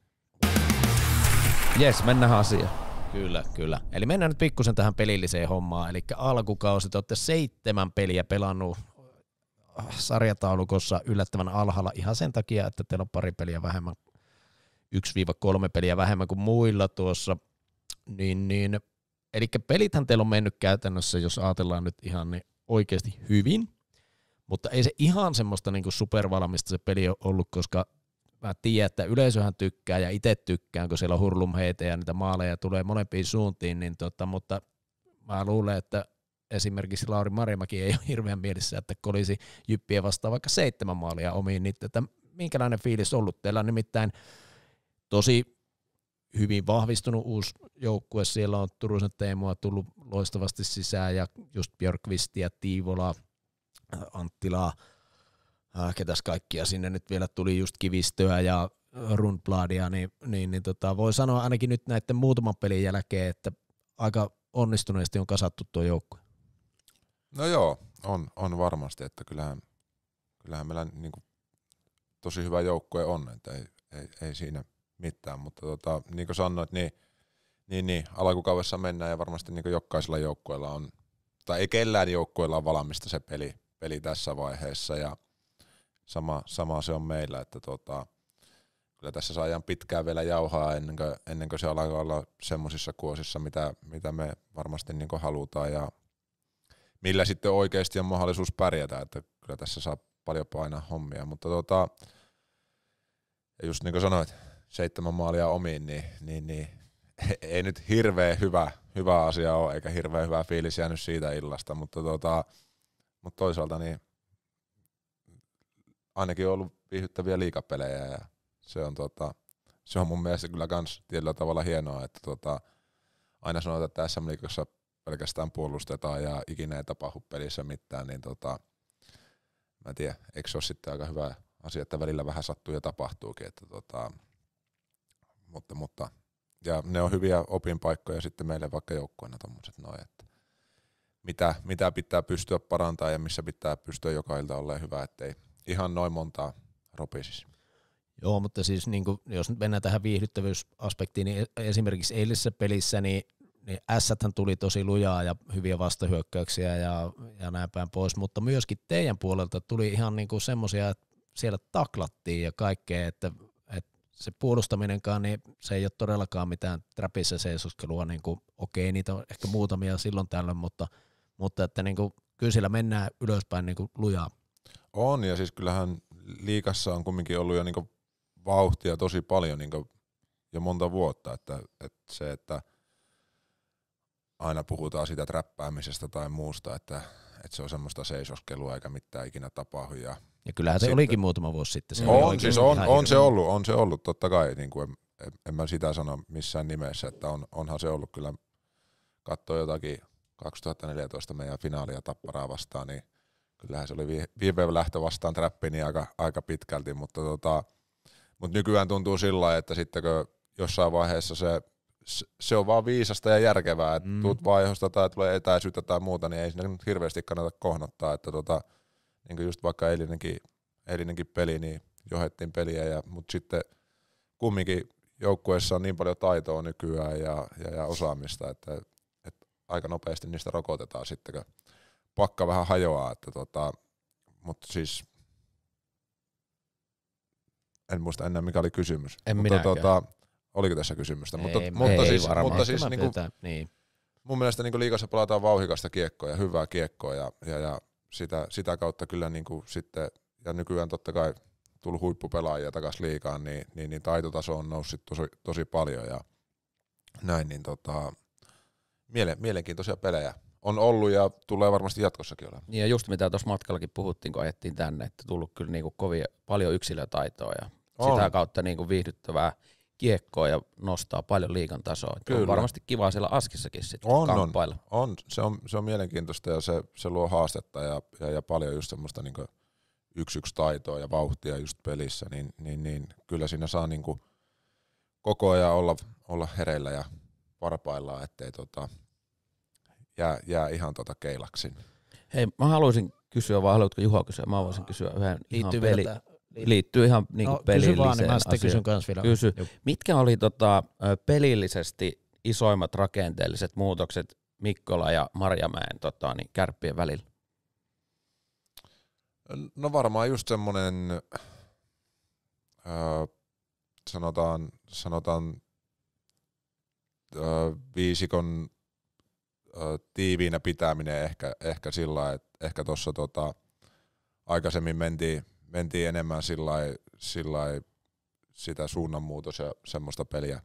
B: Jes, mennään asiaan. Kyllä, kyllä. Eli mennään nyt pikkusen tähän pelilliseen hommaan. Eli alkukausi, te olette seitsemän peliä pelannut sarjataulukossa yllättävän alhaalla ihan sen takia, että teillä on pari peliä vähemmän, 1-3 peliä vähemmän kuin muilla tuossa, niin, niin eli pelithän teillä on mennyt käytännössä, jos ajatellaan nyt ihan niin oikeasti hyvin, mutta ei se ihan semmoista niin kuin supervalmista se peli ole ollut, koska mä tiedän, että yleisöhän tykkää ja itse tykkään, kun siellä on hurlumheitä ja niitä maaleja tulee molempiin suuntiin, niin tota, mutta mä luulen, että esimerkiksi Lauri Marimäki ei ole hirveän mielessä, että kolisi olisi jyppiä vastaan vaikka seitsemän maalia omiin, niin että minkälainen fiilis ollut teillä nimittäin tosi hyvin vahvistunut uusi joukkue, siellä on Turusen Teemoa tullut loistavasti sisään ja just Björkvistiä, Tiivola äh, Anttilaa, äh, ketäs kaikkia sinne nyt vielä tuli just kivistöä ja Rundbladia, niin, niin, niin tota, voi sanoa ainakin nyt näiden muutaman pelin jälkeen, että aika onnistuneesti on kasattu tuo joukkue.
C: No joo, on, on varmasti, että kyllähän, kyllähän meillä niin kuin tosi hyvä joukkue on, että ei, ei, ei siinä mitään, mutta tota, niin kuin sanoit, niin, niin, niin alkukaudessa mennään ja varmasti niin kuin jokaisella joukkueella on, tai ei kellään joukkueella on valmista se peli, peli tässä vaiheessa ja sama, sama se on meillä, että tota, kyllä tässä saa ihan pitkään vielä jauhaa ennen kuin, ennen kuin se alkaa olla semmoisissa kuosissa, mitä, mitä me varmasti niin halutaan ja millä sitten oikeasti on mahdollisuus pärjätä, että kyllä tässä saa paljon painaa hommia, mutta tota, just niin kuin sanoit, seitsemän maalia omiin, niin, niin, niin <laughs> ei nyt hirveän hyvä, hyvä asia ole, eikä hirveän hyvä fiilis jäänyt siitä illasta, mutta, tota, mutta toisaalta niin ainakin on ollut viihdyttäviä liikapelejä ja se on, tota, se on mun mielestä kyllä kans tietyllä tavalla hienoa, että tota, aina sanotaan, että tässä liikassa pelkästään puolustetaan ja ikinä ei tapahdu pelissä mitään, niin tota, mä en tiedä, eikö se ole sitten aika hyvä asia, että välillä vähän sattuu ja tapahtuukin, että tota, mutta, mutta, ja ne on hyviä opinpaikkoja sitten meille vaikka joukkoina tuommoiset noin, että mitä, mitä pitää pystyä parantamaan ja missä pitää pystyä joka ilta olemaan hyvä, ettei ihan noin montaa ropisisi.
B: Joo, mutta siis niin kuin, jos nyt mennään tähän viihdyttävyysaspektiin, niin e-, esimerkiksi eilisessä pelissä niin niin s tuli tosi lujaa ja hyviä vastahyökkäyksiä ja, ja näin päin pois, mutta myöskin teidän puolelta tuli ihan niin kuin semmoisia, että siellä taklattiin ja kaikkea, että, että se puolustaminenkaan, niin se ei ole todellakaan mitään trapissa seisoskelua, niin kuin, okei, niitä on ehkä muutamia silloin tällöin, mutta, mutta että niin kuin, kyllä siellä mennään ylöspäin niin kuin lujaa. On, ja
C: siis kyllähän liikassa on kumminkin ollut jo niin kuin vauhtia tosi paljon niin kuin jo monta vuotta, että, että se, että – aina puhutaan sitä räppäämisestä tai muusta, että, että se on semmoista seisoskelua eikä mitään ikinä tapahdu. Ja,
B: ja kyllähän se sitten, olikin muutama vuosi sitten. Se on, siis on, on, se ollut,
C: on se ollut totta kai, niin kuin en, en, en mä sitä sano missään nimessä, että on, onhan se ollut kyllä, katsoa jotakin 2014 meidän finaalia tapparaa vastaan, niin kyllähän se oli vi- viime lähtö vastaan trappi niin aika, aika pitkälti, mutta tota, mut nykyään tuntuu sillä että sitten kun jossain vaiheessa se se on vaan viisasta ja järkevää, että mm. tuut vaihosta tai tulee etäisyyttä tai muuta, niin ei siinä nyt hirveästi kannata kohnottaa, että tota, niin just vaikka eilinenkin, eilinenkin peli, niin johettiin peliä, ja, mutta sitten kumminkin joukkueessa on niin paljon taitoa nykyään ja, ja, ja osaamista, että, että aika nopeasti niistä rokotetaan sitten, kun pakka vähän hajoaa, että tota, mutta siis en muista enää mikä oli kysymys. En mutta minäkään. tota, Oliko tässä kysymystä? Ei, mutta, ei, mutta ei siis, varmaan. Mutta siis niin kuin, niin. mun mielestä niin liikassa pelataan vauhikasta kiekkoa ja hyvää kiekkoa ja, ja, ja sitä, sitä kautta kyllä niin kuin sitten, ja nykyään totta kai tullut huippupelaajia takaisin liikaan, niin, niin, niin taitotaso on noussut tosi, tosi paljon ja näin, niin tota, miele, mielenkiintoisia pelejä
A: on ollut ja tulee varmasti jatkossakin olemaan. Niin ja just mitä tuossa matkallakin puhuttiin, kun ajettiin tänne, että tullut kyllä niin kuin kovin, paljon yksilötaitoa ja on. sitä kautta niin kuin viihdyttävää kiekkoa ja nostaa paljon liikan tasoa. Kyllä. On varmasti kiva siellä askissakin sitten on, kamppailla. On, on.
C: Se, on, se on mielenkiintoista ja se, se luo haastetta ja, ja, ja paljon just semmoista niin yksi yksi taitoa ja vauhtia just pelissä, niin, niin, niin kyllä siinä saa niin koko ajan olla, olla hereillä ja varpaillaan, ettei tota, jää, jää ihan tota keilaksin.
A: Hei, mä haluaisin kysyä, vai haluatko Juha kysyä? Mä voisin ah, kysyä yhden Liittyy ihan peli, liittyy ihan niin no, pelilliseen kysy vaan, niin mä kysyn kans vielä. Kysy. Mitkä oli tota, pelillisesti isoimmat rakenteelliset muutokset Mikkola ja Marjamäen tota, niin kärppien välillä?
C: No varmaan just semmoinen, äh, sanotaan, sanotaan äh, viisikon öö, tiiviinä pitäminen ehkä, ehkä sillä että ehkä tuossa tota, aikaisemmin mentiin, mentiin enemmän sillai sillai sitä suunnanmuutos ja semmoista peliä,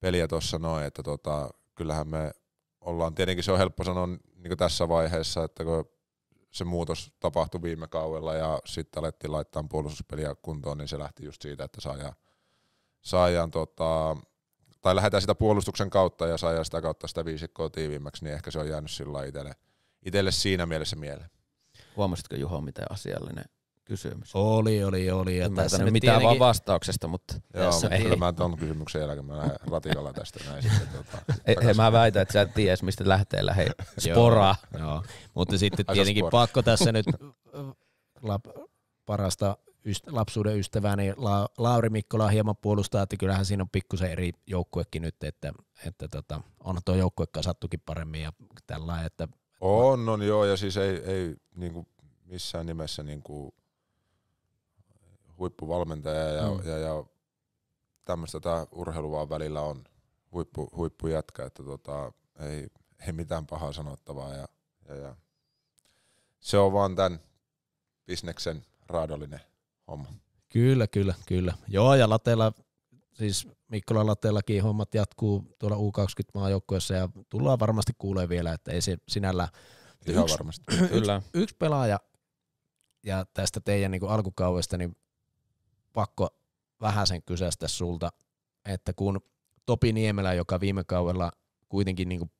C: peliä tuossa noin, että tota, kyllähän me ollaan, tietenkin se on helppo sanoa niin tässä vaiheessa, että kun se muutos tapahtui viime kaudella ja sitten alettiin laittaa puolustuspeliä kuntoon, niin se lähti just siitä, että saadaan, saadaan tota, tai lähdetään sitä puolustuksen kautta ja saadaan sitä kautta sitä viisikkoa tiiviimmäksi, niin ehkä se on jäänyt sillä itselle, itselle siinä mielessä mieleen. Huomasitko Juho, miten asiallinen
B: kysymys. Oli, oli, oli. Ja tässä nyt mitään tietenkin... vaan vastauksesta, mutta... Joo, tässä mutta ei. kyllä mä
A: tuon kysymyksen jälkeen mä lähden ratikalla tästä näin. sitten, tuota, He, <laughs> mä väitän, että sä et tiedä, mistä lähtee lähe
B: <laughs> spora. joo, joo. mutta sitten tietenkin pakko tässä nyt <laughs> lap, parasta ystä, lapsuuden ystävääni niin La, Lauri Mikkola hieman puolustaa, että kyllähän siinä on pikkusen eri joukkuekin nyt, että, että tota, on tuo joukkue kasattukin paremmin ja tällä että... On,
C: on joo, ja siis ei, ei niin kuin missään nimessä niin kuin huippuvalmentaja ja, mm. ja, ja tämmöistä tämä urheilu vaan välillä on. Huippu, huippujätkä, että tota, ei, ei mitään pahaa sanottavaa. Ja, ja, ja. Se on vaan tämän bisneksen raadollinen homma.
B: Kyllä, kyllä, kyllä. Joo, ja Latella, siis Mikkola Latellakin hommat jatkuu tuolla U20-maajoukkueessa ja tullaan varmasti kuulee vielä, että ei se sinällä Ihan yksi, varmasti. Yksi, kyllä. yksi pelaaja ja tästä teidän niinku niin alkukaudesta, niin pakko vähän sen kysästä sulta, että kun Topi Niemelä, joka viime kaudella kuitenkin niin kuin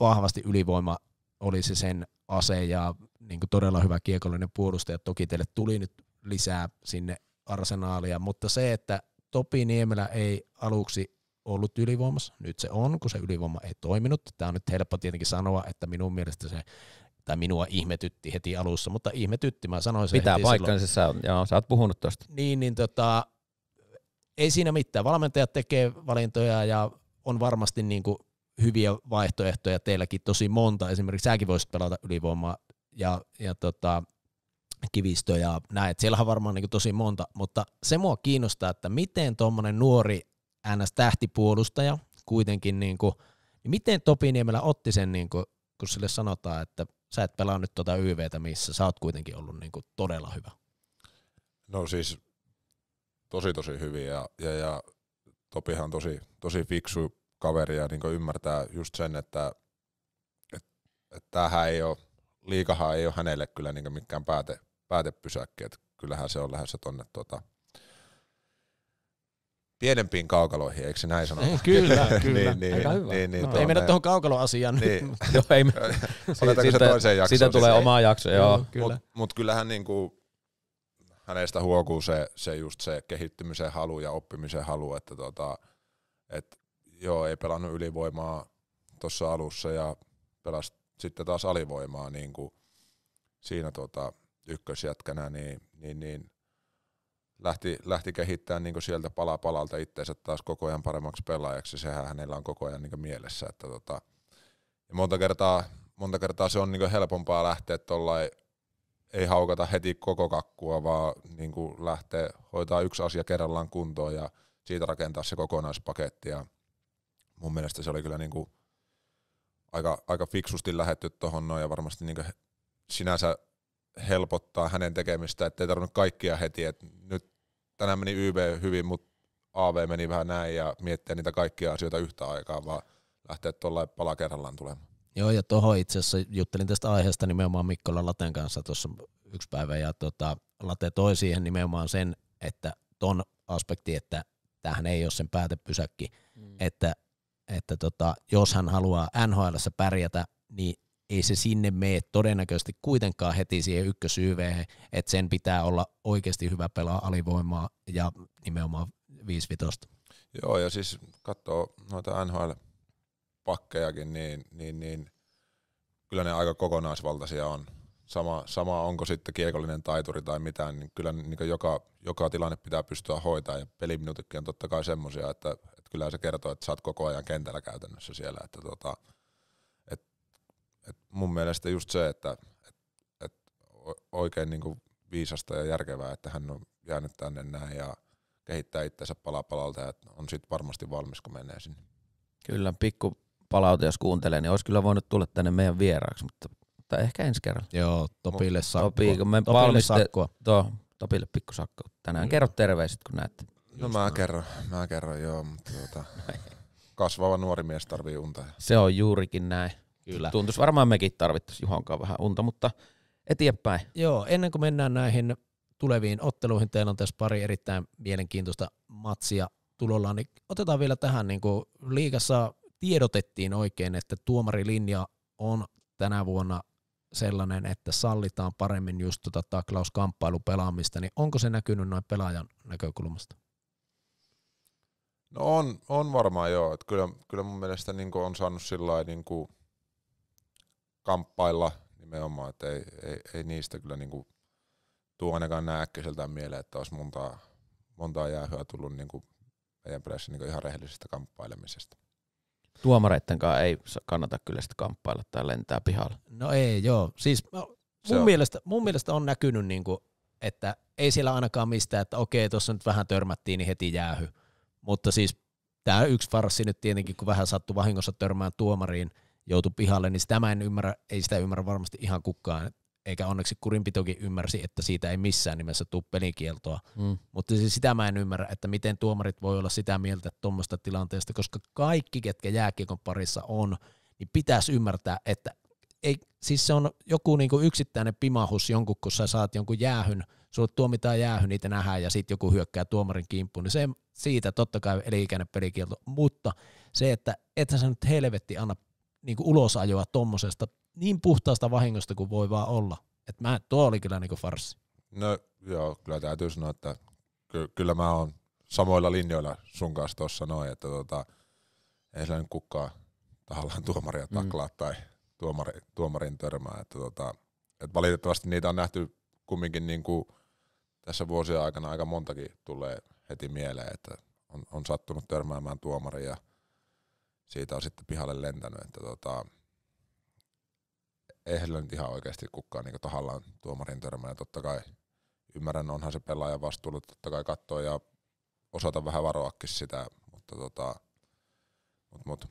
B: vahvasti ylivoima olisi sen ase ja niin kuin todella hyvä kiekollinen puolustaja, toki teille tuli nyt lisää sinne arsenaalia, mutta se, että Topi Niemelä ei aluksi ollut ylivoimassa, nyt se on, kun se ylivoima ei toiminut. Tämä on nyt helppo tietenkin sanoa, että minun mielestä se tai minua ihmetytti heti alussa, mutta ihmetytti, mä sanoin sen Pitää paikkansa,
A: sä, joo, sä oot puhunut tosta.
B: Niin, niin tota, ei siinä mitään. Valmentajat tekee valintoja ja on varmasti niin kuin hyviä vaihtoehtoja teilläkin tosi monta. Esimerkiksi säkin voisit pelata ylivoimaa ja, ja tota, kivistö ja näin. Et on varmaan niin tosi monta, mutta se mua kiinnostaa, että miten tuommoinen nuori NS-tähtipuolustaja kuitenkin, niin kuin, niin miten Topiniemellä otti sen, niin kuin, kun sille sanotaan, että sä et pelaa nyt tuota YVtä missä, sä oot kuitenkin ollut niin kuin todella hyvä.
C: No siis tosi tosi hyvin ja, ja, ja Topihan on tosi, tosi fiksu kaveri ja niin ymmärtää just sen, että et, et tämähän ei ole, liikahan ei ole hänelle kyllä niin mikään pääte, päätepysäkki, että kyllähän se on lähdössä tuonne tuota, pienempiin kaukaloihin, eikö se näin sanota? Ei, niin, kyllä, <laughs> niin, kyllä. niin, niin, Aika hyvä. Niin, niin, no, Ei mennä tuohon kaukaloasiaan. Niin. niin. <laughs> joo,
B: ei me... Otetaanko se toiseen jaksoon?
C: Siis siitä tulee siis oma jakso, joo. Kyllä. mut kyllähän niinku, hänestä huokuu se, se just se kehittymisen halu ja oppimisen halu, että tota, et, joo, ei pelannut ylivoimaa tuossa alussa ja pelasi sitten taas alivoimaa niin kuin siinä tota, ykkösjätkänä, niin, niin, niin lähti, lähti kehittämään niin sieltä pala palalta itseensä taas koko ajan paremmaksi pelaajaksi. Sehän hänellä on koko ajan niin mielessä. Että tota, ja monta, kertaa, monta kertaa se on niin helpompaa lähteä tuollain ei haukata heti koko kakkua, vaan niin lähteä hoitaa yksi asia kerrallaan kuntoon ja siitä rakentaa se kokonaispaketti. Ja mun mielestä se oli kyllä niin aika, aika fiksusti lähetty tuohon noin ja varmasti niin sinänsä helpottaa hänen tekemistä, ettei tarvinnut kaikkia heti, että nyt tänään meni YB hyvin, mutta AV meni vähän näin ja miettiä niitä kaikkia asioita yhtä aikaa, vaan lähteä tuolla pala kerrallaan tulemaan.
B: Joo, ja tuohon itse asiassa juttelin tästä aiheesta nimenomaan Mikkola Laten kanssa tuossa yksi päivä, ja tota, Late toi siihen nimenomaan sen, että ton aspekti, että tähän ei ole sen päätepysäkki, mm. että, että tota, jos hän haluaa NHLssä pärjätä, niin ei se sinne mene todennäköisesti kuitenkaan heti siihen ykkösyyveen, että sen pitää olla oikeasti hyvä pelaa alivoimaa ja nimenomaan 5
C: Joo, ja siis katsoo noita NHL-pakkejakin, niin, niin, niin kyllä ne aika kokonaisvaltaisia on. Sama, sama onko sitten kiekollinen taituri tai mitään, niin kyllä niin joka, joka tilanne pitää pystyä hoitaa ja peliminuutitkin on totta kai semmoisia, että, että kyllä se kertoo, että sä oot koko ajan kentällä käytännössä siellä, että tota, et mun mielestä just se, että et, et oikein niinku viisasta ja järkevää, että hän on jäänyt tänne näin ja kehittää itsensä pala palalta ja on sitten varmasti valmis, kun menee sinne.
A: Kyllä, pikku palaute, jos kuuntelee, niin olisi kyllä voinut tulla tänne meidän vieraaksi, mutta, mutta ehkä ensi kerralla. Joo, Topille sakkoa. Topi, kun me Topille sakkoa. To, Topille pikku sakko. Tänään mm. kerro terveiset, kun näette.
C: No Just mä kerron, mä kerron joo, mutta tuota, <laughs> kasvava nuori mies tarvii unta.
A: Se on juurikin näin. Kyllä. Tuntuisi varmaan mekin tarvittaisiin Juhankaan vähän unta, mutta eteenpäin.
B: Joo, ennen kuin mennään näihin tuleviin otteluihin, teillä on tässä pari erittäin mielenkiintoista matsia tulollaan, niin otetaan vielä tähän, niin kuin liigassa tiedotettiin oikein, että tuomarilinja on tänä vuonna sellainen, että sallitaan paremmin just tuota taklauskamppailupelaamista, niin onko se näkynyt noin pelaajan näkökulmasta? No
C: on, on varmaan joo, että kyllä, kyllä mun mielestä niin on saanut sillä niin kuin kamppailla nimenomaan, että ei, ei, ei niistä kyllä niinku tuu ainakaan nää äkkiseltään mieleen, että olisi montaa, montaa jäähyä tullut niinku meidän perässä niinku
A: ihan rehellisestä kamppailemisesta. Tuomareitten kanssa ei kannata kyllä sitä kamppailla tai lentää pihalle.
B: No ei, joo. Siis no, mun, mielestä, mun mielestä on näkynyt, niinku, että ei siellä ainakaan mistään, että okei, tuossa nyt vähän törmättiin, niin heti jäähy. Mutta siis tämä yksi farsi nyt tietenkin, kun vähän sattui vahingossa törmään tuomariin – joutui pihalle, niin sitä mä en ymmärrä, ei sitä ymmärrä varmasti ihan kukaan, eikä onneksi kurinpitokin ymmärsi, että siitä ei missään nimessä tule pelikieltoa. Mm. Mutta siis sitä mä en ymmärrä, että miten tuomarit voi olla sitä mieltä tuommoista tilanteesta, koska kaikki, ketkä jääkiekon parissa on, niin pitäisi ymmärtää, että ei, siis se on joku niinku yksittäinen pimahus jonkun, kun sä saat jonkun jäähyn, sulle tuomitaan jäähy, niitä nähdään ja sitten joku hyökkää tuomarin kimppuun, niin se, siitä totta kai eli-ikäinen pelikielto, mutta se, että ethän sä nyt helvetti anna niin ulosajoa tuommoisesta niin puhtaasta vahingosta kuin voi vaan olla. Että mä, tuo oli kyllä niin farsi.
C: No joo, kyllä täytyy sanoa, että ky- kyllä mä oon samoilla linjoilla sun kanssa tuossa noin, että tota, ei sillä nyt kukaan tahallaan tuomaria mm. taklaa mm. tai tuomari, tuomarin törmää. Että tota, et valitettavasti niitä on nähty kumminkin niin kuin tässä vuosien aikana aika montakin tulee heti mieleen, että on, on sattunut törmäämään tuomaria ja siitä on sitten pihalle lentänyt, että tota, eihän nyt ihan oikeasti kukaan niin tahallaan tuomarin törmää. Totta kai ymmärrän, onhan se pelaajan vastuulla totta kai katsoa ja osata vähän varoakin sitä, mutta tota, mut, mut.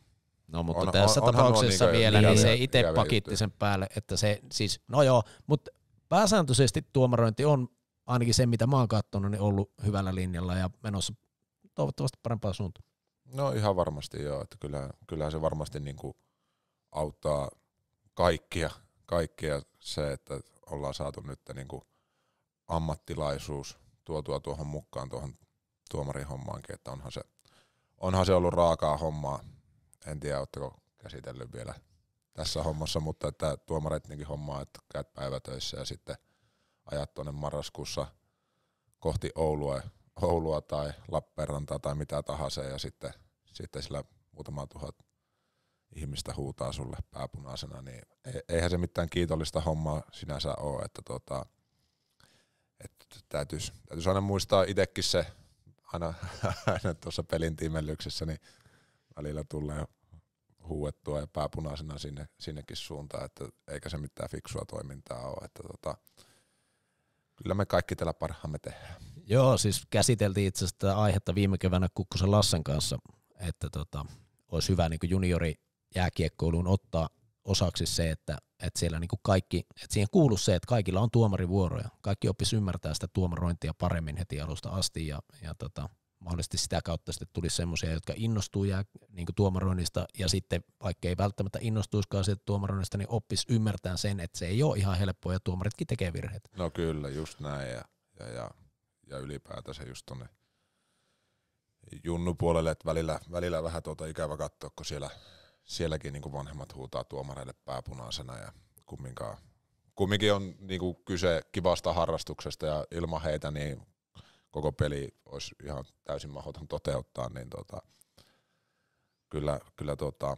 C: No mutta on, tässä on, tapauksessa on, niinku vielä, niin se itse
B: pakitti sen päälle, että se siis, no joo, mutta pääsääntöisesti tuomarointi on ainakin se, mitä mä oon katsonut, niin ollut hyvällä linjalla ja menossa toivottavasti parempaan suuntaan.
C: No ihan varmasti joo, että kyllähän, kyllähän se varmasti niin kuin auttaa kaikkia, kaikkia se, että ollaan saatu nyt niin kuin ammattilaisuus tuotua tuohon mukaan tuohon tuomarin hommaankin, että onhan se, onhan se ollut raakaa hommaa. En tiedä, oletteko käsitellyt vielä tässä hommassa, mutta että tuomareittenkin hommaa, että käyt päivätöissä ja sitten ajat tuonne marraskuussa kohti Oulua ja Oulua tai Lappeenrantaa tai mitä tahansa ja sitten, sitten sillä muutama tuhat ihmistä huutaa sulle pääpunaisena, niin e-, eihän se mitään kiitollista hommaa sinänsä ole, että, tota, että täytyisi, täytyisi aina muistaa itsekin se, aina, <laughs> aina tuossa pelin tiimellyksessä, niin välillä tulee huuettua ja pääpunaisena sinne, sinnekin suuntaan, että eikä se mitään fiksua toimintaa ole, että tota, kyllä me kaikki
B: täällä parhaamme tehdään. Joo, siis käsiteltiin itse asiassa aihetta viime keväänä Kukkosen Lassen kanssa, että tota, olisi hyvä niin juniori jääkiekkoiluun ottaa osaksi se, että, että siellä niin kaikki, että siihen kuuluu se, että kaikilla on tuomarivuoroja. Kaikki oppisi ymmärtää sitä tuomarointia paremmin heti alusta asti ja, ja tota, mahdollisesti sitä kautta sitten tulisi semmoisia, jotka innostuu jää, niin tuomaroinnista ja sitten vaikka ei välttämättä innostuiskaan siitä tuomaroinnista, niin oppisi ymmärtää sen, että se ei ole ihan helppoa ja tuomaritkin tekee virheitä.
C: No kyllä, just näin ja, ja, ja ja ylipäätänsä just tuonne junnupuolelle, puolelle, että välillä, välillä vähän tuota ikävä katsoa, kun siellä, sielläkin niin vanhemmat huutaa tuomareille pääpunaisena ja kumminkaan. Kumminkin on niin kuin kyse kivasta harrastuksesta ja ilman heitä niin koko peli olisi ihan täysin mahdoton toteuttaa, niin tuota, kyllä, kyllä tuota,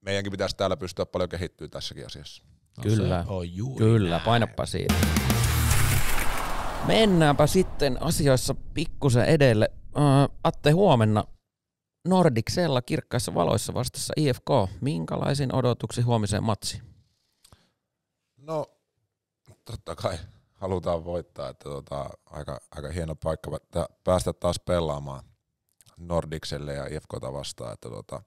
C: meidänkin pitäisi täällä pystyä paljon kehittyä tässäkin asiassa. No kyllä, on juuri
A: kyllä, painappa siitä. Mennäänpä sitten asioissa pikkusen edelle. Atte, huomenna Nordicsella kirkkaissa valoissa vastassa IFK. Minkälaisin odotuksi huomiseen matsi?
C: No, totta kai halutaan voittaa, että tota, aika, aika hieno paikka päästä taas pelaamaan Nordikselle ja IFKta vastaan, että tota,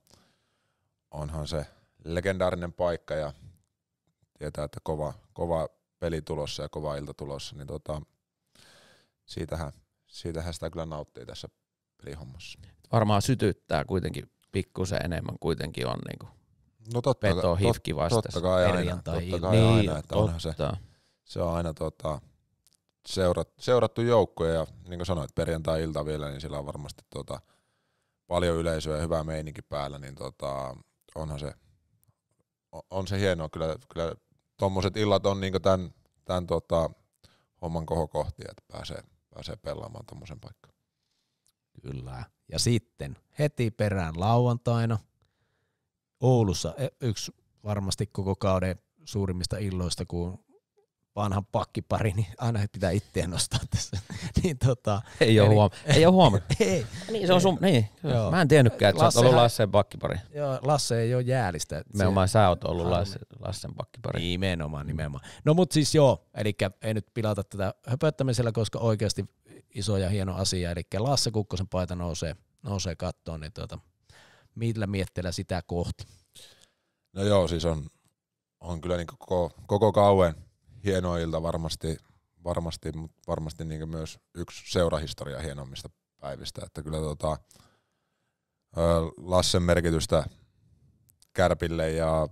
C: onhan se legendaarinen paikka ja tietää, että kova, kova peli tulossa ja kova ilta tulossa, niin tota, siitähän, siitähän sitä kyllä nauttii tässä pelihommassa.
A: Varmaan sytyttää kuitenkin pikkusen enemmän kuitenkin on niin kuin no totta, peto hifki vasta totta kai aina, totta kai niin, aina että totta. se,
C: se on aina tota, seurat, seurattu joukko ja niin kuin sanoit perjantai-ilta vielä, niin sillä on varmasti tota, paljon yleisöä ja hyvää meininki päällä, niin tota, onhan se, on se hienoa. Kyllä, kyllä tuommoiset illat on niin tämän, tämän tota, homman kohokohtia, että pääsee, pääsee pelaamaan tuommoisen paikkaan.
B: Kyllä. Ja sitten heti perään lauantaina Oulussa e, yksi varmasti koko kauden suurimmista illoista, kun vanhan pakkipari, niin aina pitää itseä nostaa tässä. <laughs> niin, tota, ei, ole huom- ei ole huomannut. <laughs> ei. Niin, se on sun, niin. Joo. Mä en tiennytkään, että sä oot ollut Lasseen pakkipari. Joo, Lasse ei ole jäälistä. Nimenomaan se, sä oot ollut Lasse, Lassen pakkipari. Nimenomaan, nimenomaan. No mut siis joo, eli ei nyt pilata tätä höpöttämisellä, koska oikeasti iso ja hieno asia, eli Lasse Kukkosen paita nousee, nousee kattoon, niin tuota, millä mietteellä sitä kohti?
C: No joo, siis on, on kyllä niin koko, koko kauen hieno ilta varmasti, varmasti, mutta varmasti niin myös yksi seurahistoria hienommista päivistä. Että kyllä tota, Lassen merkitystä Kärpille ja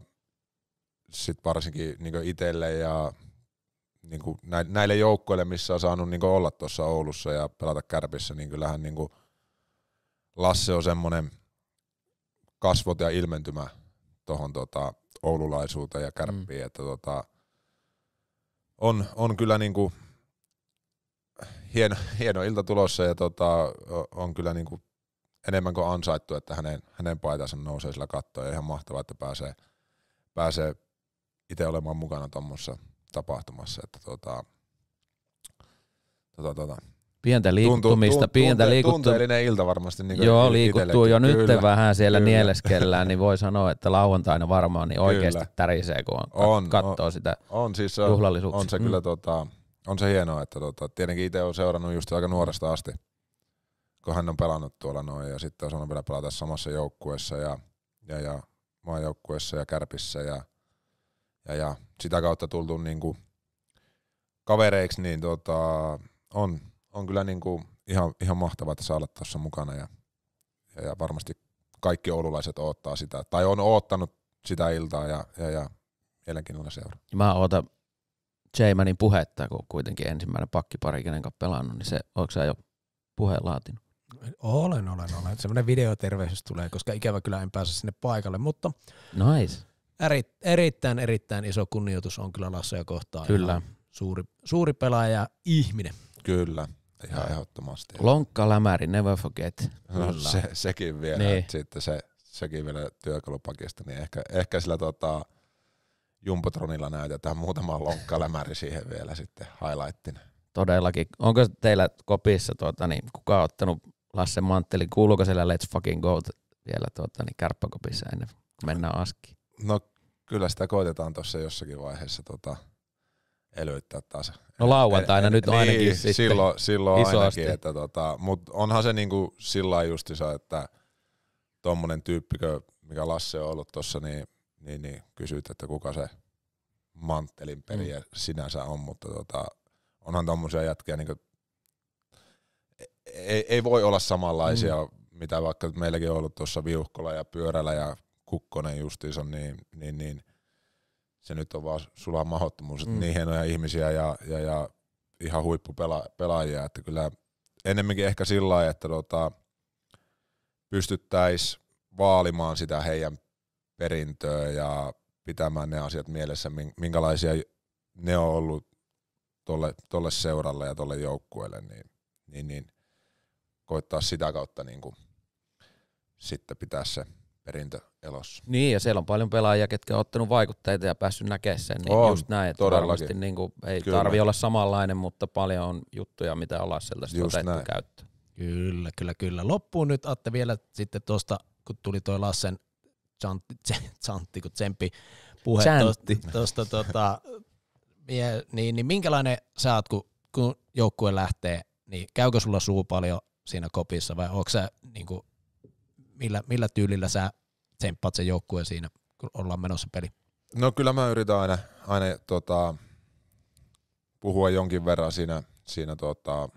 C: sit varsinkin niin itselle ja niin näille joukkoille, missä on saanut niin olla tuossa Oulussa ja pelata Kärpissä, niin kyllähän niin Lasse on semmoinen kasvot ja ilmentymä tuohon tota, oululaisuuteen ja kärppiin, mm. että tota, on, on kyllä niin kuin hieno, <laughs> hieno ilta tulossa ja tota, on kyllä niin kuin enemmän kuin ansaittu, että hänen, hänen paitansa nousee sillä kattoon ja ihan mahtavaa, että pääsee, pääsee itse olemaan mukana tuommoisessa tapahtumassa. Että tota, tota, tota, Pientä liikuttumista, tuntuu, pientä liikuttumista. Tunteellinen ilta varmasti. Niin Joo, liikuttuu jo nyt kyllä, vähän siellä kyllä. nieleskellään,
A: niin voi sanoa, että lauantaina varmaan niin oikeasti kyllä. tärisee, kun on, on katsoo on, sitä on, siis se, juhlallisuuksia. On se mm. kyllä,
C: tota, on se hienoa, että tota, tietenkin itse on seurannut just aika nuoresta asti, kun hän on pelannut tuolla noin ja sitten on saanut vielä pelata samassa joukkueessa ja, ja, ja maajoukkueessa ja kärpissä ja, ja, ja sitä kautta tultu niin kuin kavereiksi, niin tota, on, on kyllä niin kuin ihan, ihan mahtavaa, että sä olet tuossa mukana ja, ja, ja varmasti kaikki oululaiset odottaa sitä, tai on oottanut sitä iltaa ja, ja, ja
B: mielenkiinnolla seuraa.
A: Mä ootan Jaymanin puhetta, kun kuitenkin ensimmäinen pakkipari, kenen kanssa pelannut, niin se, onko sä jo puheen laatinut?
B: Olen, olen, olen. Sellainen videoterveys tulee, koska ikävä kyllä en pääse sinne paikalle, mutta nice. eri, erittäin, erittäin iso kunnioitus on kyllä Lassoja kohtaan. Kyllä. Suuri, suuri pelaaja ihminen. Kyllä. Ihan ehdottomasti.
A: Lonkka, lämäri, never forget. No, se, sekin vielä, niin. sitten se,
C: sekin vielä työkalupakista, niin ehkä, ehkä sillä tota,
A: Jumbotronilla näytetään muutama lonkka lämäri siihen vielä sitten highlightin. Todellakin. Onko teillä kopissa, tuota, niin, kuka on ottanut Lasse Manttelin, kuuluuko siellä Let's Fucking Go vielä tuota, niin kärppäkopissa ennen kuin mennään askiin? No kyllä sitä
C: koitetaan tuossa jossakin vaiheessa tuota, elvyttää taas. No lauantaina e, nyt niin, ainakin sitten. silloin, silloin ainakin, että tota, mut onhan se niinku sillä justissa, että tuommoinen tyyppikö, mikä Lasse on ollut tuossa, niin, niin, niin kysyt, että kuka se manttelin peli mm. sinänsä on, mutta tota, onhan tuommoisia jätkiä, niin kuin, ei, e- ei, voi olla samanlaisia, mm. mitä vaikka meilläkin on ollut tuossa viuhkolla ja Pyörällä ja Kukkonen justiinsa, niin, niin, niin – se nyt on vaan sulaa mahdottomuus, että mm. niin hienoja ihmisiä ja, ja, ja ihan huippupelaajia, että kyllä ennemminkin ehkä sillä lailla, että tota, pystyttäisiin vaalimaan sitä heidän perintöä ja pitämään ne asiat mielessä, minkälaisia ne on ollut tolle, tolle seuralle ja tolle joukkueelle, niin, niin, niin koittaa sitä kautta niin kuin,
A: sitten pitää se perintö elossa. Niin, ja siellä on paljon pelaajia, ketkä on ottanut vaikutteita ja päässyt näkemään sen. Niin on, just näin, että varmasti niin kuin, ei Kyllä. tarvi olla samanlainen, mutta paljon on
B: juttuja, mitä ollaan sieltä otettu käyttöön. Kyllä, kyllä, kyllä. Loppuun nyt Atte vielä sitten tuosta, kun tuli toi Lassen chantti, <laughs> chantti kun tsempi puhe tuosta tota, niin, niin minkälainen sä oot, kun, kun joukkue lähtee, niin käykö sulla suu paljon siinä kopissa vai onko sä niin kuin, millä, millä tyylillä sä tsemppaat sen joukkueen siinä, kun ollaan menossa peli?
C: No kyllä mä yritän aina, aina tota, puhua jonkin verran siinä, siinä tota,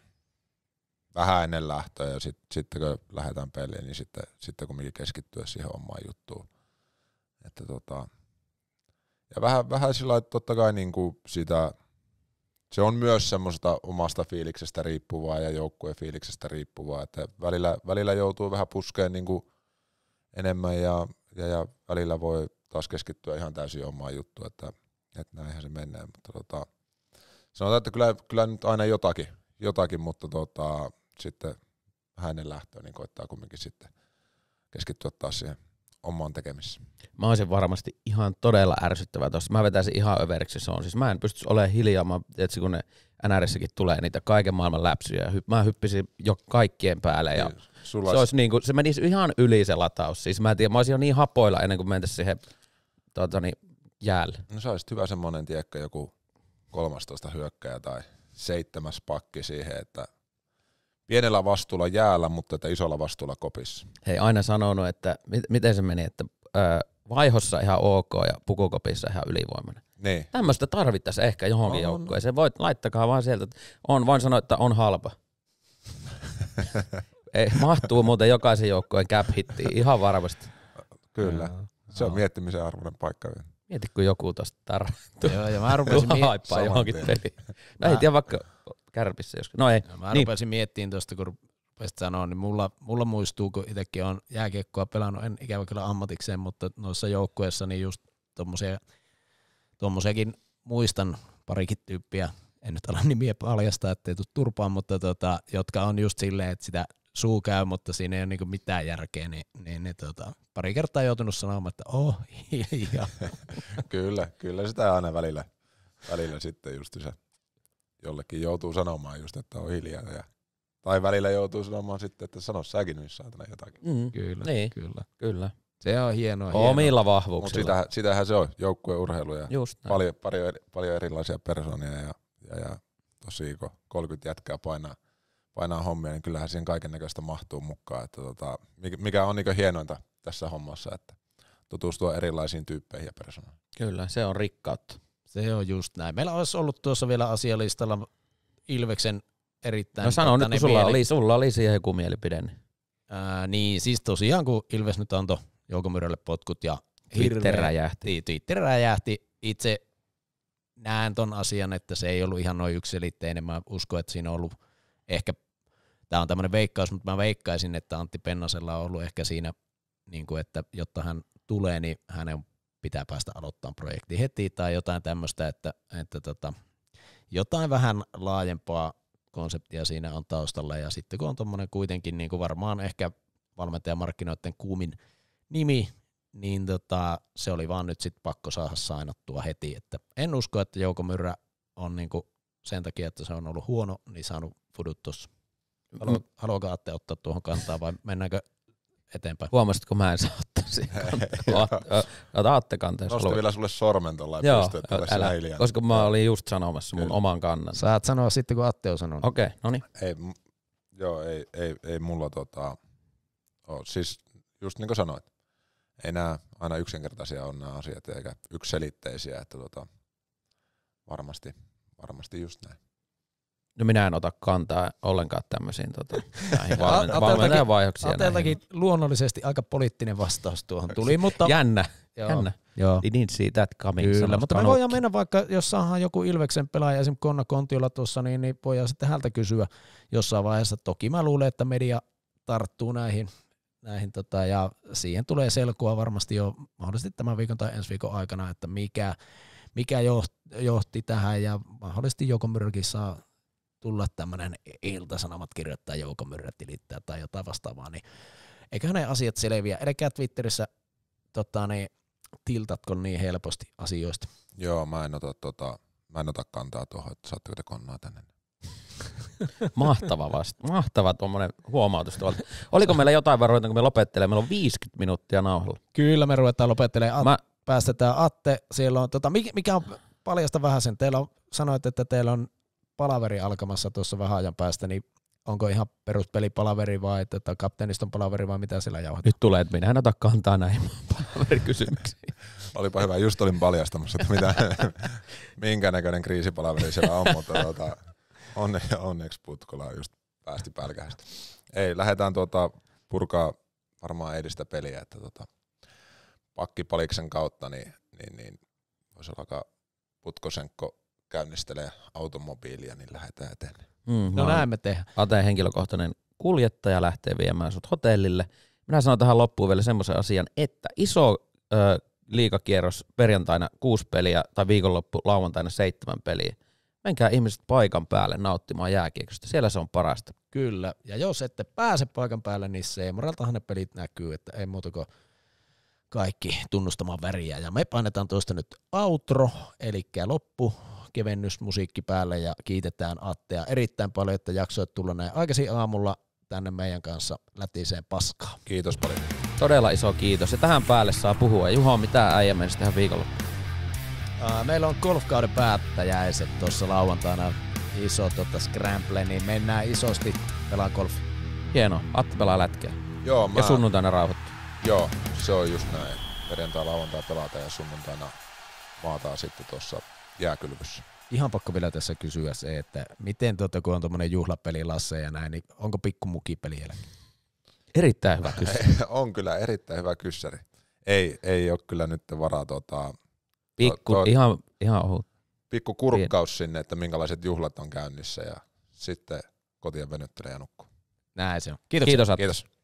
C: vähän ennen lähtöä ja sit, kun lähdetään peliin, niin sitten, sitten mikä keskittyä siihen omaan juttuun. Että tota, ja vähän, vähän sillä lailla, että totta kai niin kuin sitä se on myös semmoista omasta fiiliksestä riippuvaa ja joukkueen fiiliksestä riippuvaa, että välillä, välillä joutuu vähän puskeen niin enemmän ja, ja, ja, välillä voi taas keskittyä ihan täysin omaan juttuun, että, että näinhän se menee, mutta tota, sanotaan, että kyllä, kyllä nyt aina jotakin, jotakin mutta tota, sitten hänen lähtöön niin koittaa kumminkin sitten keskittyä taas siihen on tekemisessä.
A: Mä olisin varmasti ihan todella ärsyttävä, tuossa. Mä vetäisin ihan överiksi se on. Siis mä en pystyisi olemaan hiljaa, mä, etsi, kun ne NRissäkin tulee niitä kaiken maailman läpsyjä. Hy- mä hyppisin jo kaikkien päälle ja niin, Sulla se, olisi niin kuin, se menisi ihan yli se lataus. Siis mä en tiedä, mä olisin jo niin hapoilla ennen kuin mentäisiin siihen totani, niin, jäälle.
C: No sä olisit hyvä semmoinen, tiekkä, joku 13 hyökkäjä tai seitsemäs pakki siihen, että pienellä vastuulla jäällä, mutta että isolla vastuulla kopissa.
A: Hei, aina sanonut, että mit, miten se meni, että ö, vaihossa ihan ok ja pukukopissa ihan ylivoimainen. Niin. Tämmöistä tarvittaisiin ehkä johonkin joukkoon. Se Voit, laittakaa vaan sieltä. On, voin sanoa, että on halpa. <laughs> Ei, mahtuu muuten jokaisen joukkojen cap hittiin, ihan varmasti. Kyllä. se on miettimisen arvoinen paikka vielä. Mieti, kun joku tuosta tarvittuu. Joo, ja mä rupesin miettimään johonkin peliin. No ei tiedä,
B: vaikka kärpissä. joskus. No ei. No, mä niin. rupesin miettimään tuosta, kun rupesit sanoa, niin mulla, mulla muistuu, kun itsekin on jääkiekkoa pelannut, en ikävä kyllä ammatikseen, mutta noissa joukkueissa niin just tommosia, tommosiakin muistan parikin tyyppiä, en nyt ala nimiä paljastaa, ettei tule turpaan, mutta tota, jotka on just silleen, että sitä suu käy, mutta siinä ei ole niinku mitään järkeä, niin, niin, niin tota, pari kertaa joutunut sanomaan, että oh, hiljaa.
C: <laughs> kyllä, kyllä sitä aina välillä, välillä sitten just se jollekin joutuu sanomaan just, että on hiljaa. Ja, tai välillä joutuu sanomaan sitten, että sano säkin nyt saatana jotakin. Mm. Kyllä, niin. kyllä. kyllä. Se on hienoa. Omilla hienoa. vahvuuksilla. Mutta sitähän, sitähän se on, joukkueurheilu ja paljon, paljon, paljon erilaisia persoonia ja, ja, ja tosi kun 30 jätkää painaa, painaa hommia, niin kyllähän siihen kaiken näköistä mahtuu mukaan. Että tota, mikä on niin hienointa tässä hommassa, että tutustua erilaisiin tyyppeihin ja persoonaan.
B: Kyllä, se on rikkautta. Se on just näin. Meillä olisi ollut tuossa vielä asialistalla Ilveksen erittäin... No sano nyt, kun sulla mieli... oli, sulla oli siihen joku mielipide. Niin. Ää, niin, siis tosiaan kun Ilves nyt antoi Joukomyrälle potkut ja Twitter räjähti. Niin, Twitter räjähti. Itse näen ton asian, että se ei ollut ihan noin yksiselitteinen. Mä uskon, että siinä on ollut ehkä, tämä on tämmöinen veikkaus, mutta mä veikkaisin, että Antti Pennasella on ollut ehkä siinä, niin kuin, että jotta hän tulee, niin hänen on pitää päästä aloittamaan projekti heti tai jotain tämmöistä, että, että tota, jotain vähän laajempaa konseptia siinä on taustalla ja sitten kun on tuommoinen kuitenkin niin kuin varmaan ehkä valmentajamarkkinoiden kuumin nimi, niin tota, se oli vaan nyt sitten pakko saada sainottua heti. Että en usko, että Jouko Myrrä on kuin niinku sen takia, että se on ollut huono, niin saanut fudut tuossa. Haluaako Atte ottaa tuohon kantaa vai mennäänkö eteenpäin. Huomasitko, mä en saa ottaa siihen kantaa. jos Nosta vielä
A: sulle sormen tuolla ja Joo, pystyy Koska mä olin just sanomassa mun Kyllä. oman kannan. Sä et sanoa sitten, kun Atte on sanonut. Okei, okay, no niin.
C: Ei, joo, ei, ei, ei mulla tota, oo, siis just niin kuin sanoit, ei nämä aina yksinkertaisia on nämä asiat eikä yksiselitteisiä, että tota, varmasti, varmasti just näin.
A: No minä en ota kantaa ollenkaan tämmöisiin tota, <laughs> näihin valmen- valmentajavaihoksiin. Ateltakin
B: luonnollisesti aika poliittinen vastaus tuohon tuli, <laughs> mutta... Jännä, joo. jännä. Joo. Didn't see that coming. Kyllä, mutta me voidaan mennä vaikka, jos saadaan joku Ilveksen pelaaja, esimerkiksi Konna Kontiola tuossa, niin, niin voidaan sitten häntä kysyä jossain vaiheessa. Toki mä luulen, että media tarttuu näihin, näihin tota, ja siihen tulee selkoa varmasti jo mahdollisesti tämän viikon tai ensi viikon aikana, että mikä, mikä johti, johti tähän ja mahdollisesti joko myrki saa tulla tämmöinen iltasanomat kirjoittaa Jouko Myrrä tilittää tai jotain vastaavaa, niin eiköhän ne asiat selviä. Älkää Twitterissä tota, niin, tiltatko niin helposti asioista. Joo, mä en ota, tota, mä en ota kantaa tuohon, että saatteko te konnaa tänne.
A: <laughs> mahtava vasta, mahtava tuommoinen huomautus tuolta. Oliko meillä jotain varoita, kun me lopettelemme?
B: Meillä on 50 minuuttia nauhalla. Kyllä me ruvetaan lopettelemaan. mä... Päästetään Atte. Siellä on, tota, mikä on paljasta vähän sen. Teillä on, sanoit, että teillä on palaveri alkamassa tuossa vähän ajan päästä, niin onko ihan peruspelipalaveri vai tota, kapteeniston palaveri vai mitä siellä jauhat?
A: Nyt tulee, että minähän ota kantaa näihin
C: palaverikysymyksiin. <laughs> Olipa hyvä, just olin paljastamassa, että mitä, <laughs> minkä näköinen kriisipalaveri siellä on, mutta tota, onne, onneksi putkola just päästi pälkähästä. Ei, lähdetään tuota, purkaa varmaan edistä peliä, että tota, pakkipaliksen kautta niin, niin, niin voisi aika Putkosenko käynnistelee automobiilia, niin lähdetään eteen.
B: Mm,
A: no näin me tehdään. Ateen henkilökohtainen kuljettaja lähtee viemään sut hotellille. Minä sanon tähän loppuun vielä semmoisen asian, että iso ö, liikakierros perjantaina kuusi peliä tai viikonloppu lauantaina seitsemän peliä. Menkää ihmiset paikan päälle nauttimaan jääkiekosta,
B: siellä se on parasta. Kyllä, ja jos ette pääse paikan päälle, niin se moraltahan ne pelit näkyy, että ei muuta kuin kaikki tunnustamaan väriä. Ja me painetaan tuosta nyt outro, eli loppu kevennysmusiikki päälle ja kiitetään Attea erittäin paljon, että jaksoit tulla näin aikaisin aamulla tänne meidän kanssa lätiseen paskaan. Kiitos paljon.
A: Todella iso kiitos. Ja tähän päälle saa puhua. Juho, mitä äijä mennessä tähän viikolla?
B: Meillä on golfkauden päättäjäiset tuossa lauantaina iso tota, scramble, niin mennään isosti pelaa golf.
A: Hieno, Atte pelaa lätkeä. Joo, mä... Ja sunnuntaina rauhoittuu.
C: Joo, se on just näin. Perjantai, lauantai pelataan ja sunnuntaina maataan
B: sitten tuossa
C: jääkylvyssä.
B: Ihan pakko vielä tässä kysyä se, että miten tuota, kun on tuommoinen juhlapeli Lasse ja näin, niin onko pikku mukipeli Erittäin hyvä kyssäri. <laughs> on
C: kyllä erittäin hyvä kyssäri. Ei, ei ole kyllä nyt varaa tota, Pikku,
A: to, to, ihan, ihan ohut.
C: Pikku kurkkaus sinne, että minkälaiset juhlat on käynnissä ja sitten kotien venyttelee ja nukkuu.
B: Näin se on.
A: Kiitos.
C: Kiitos.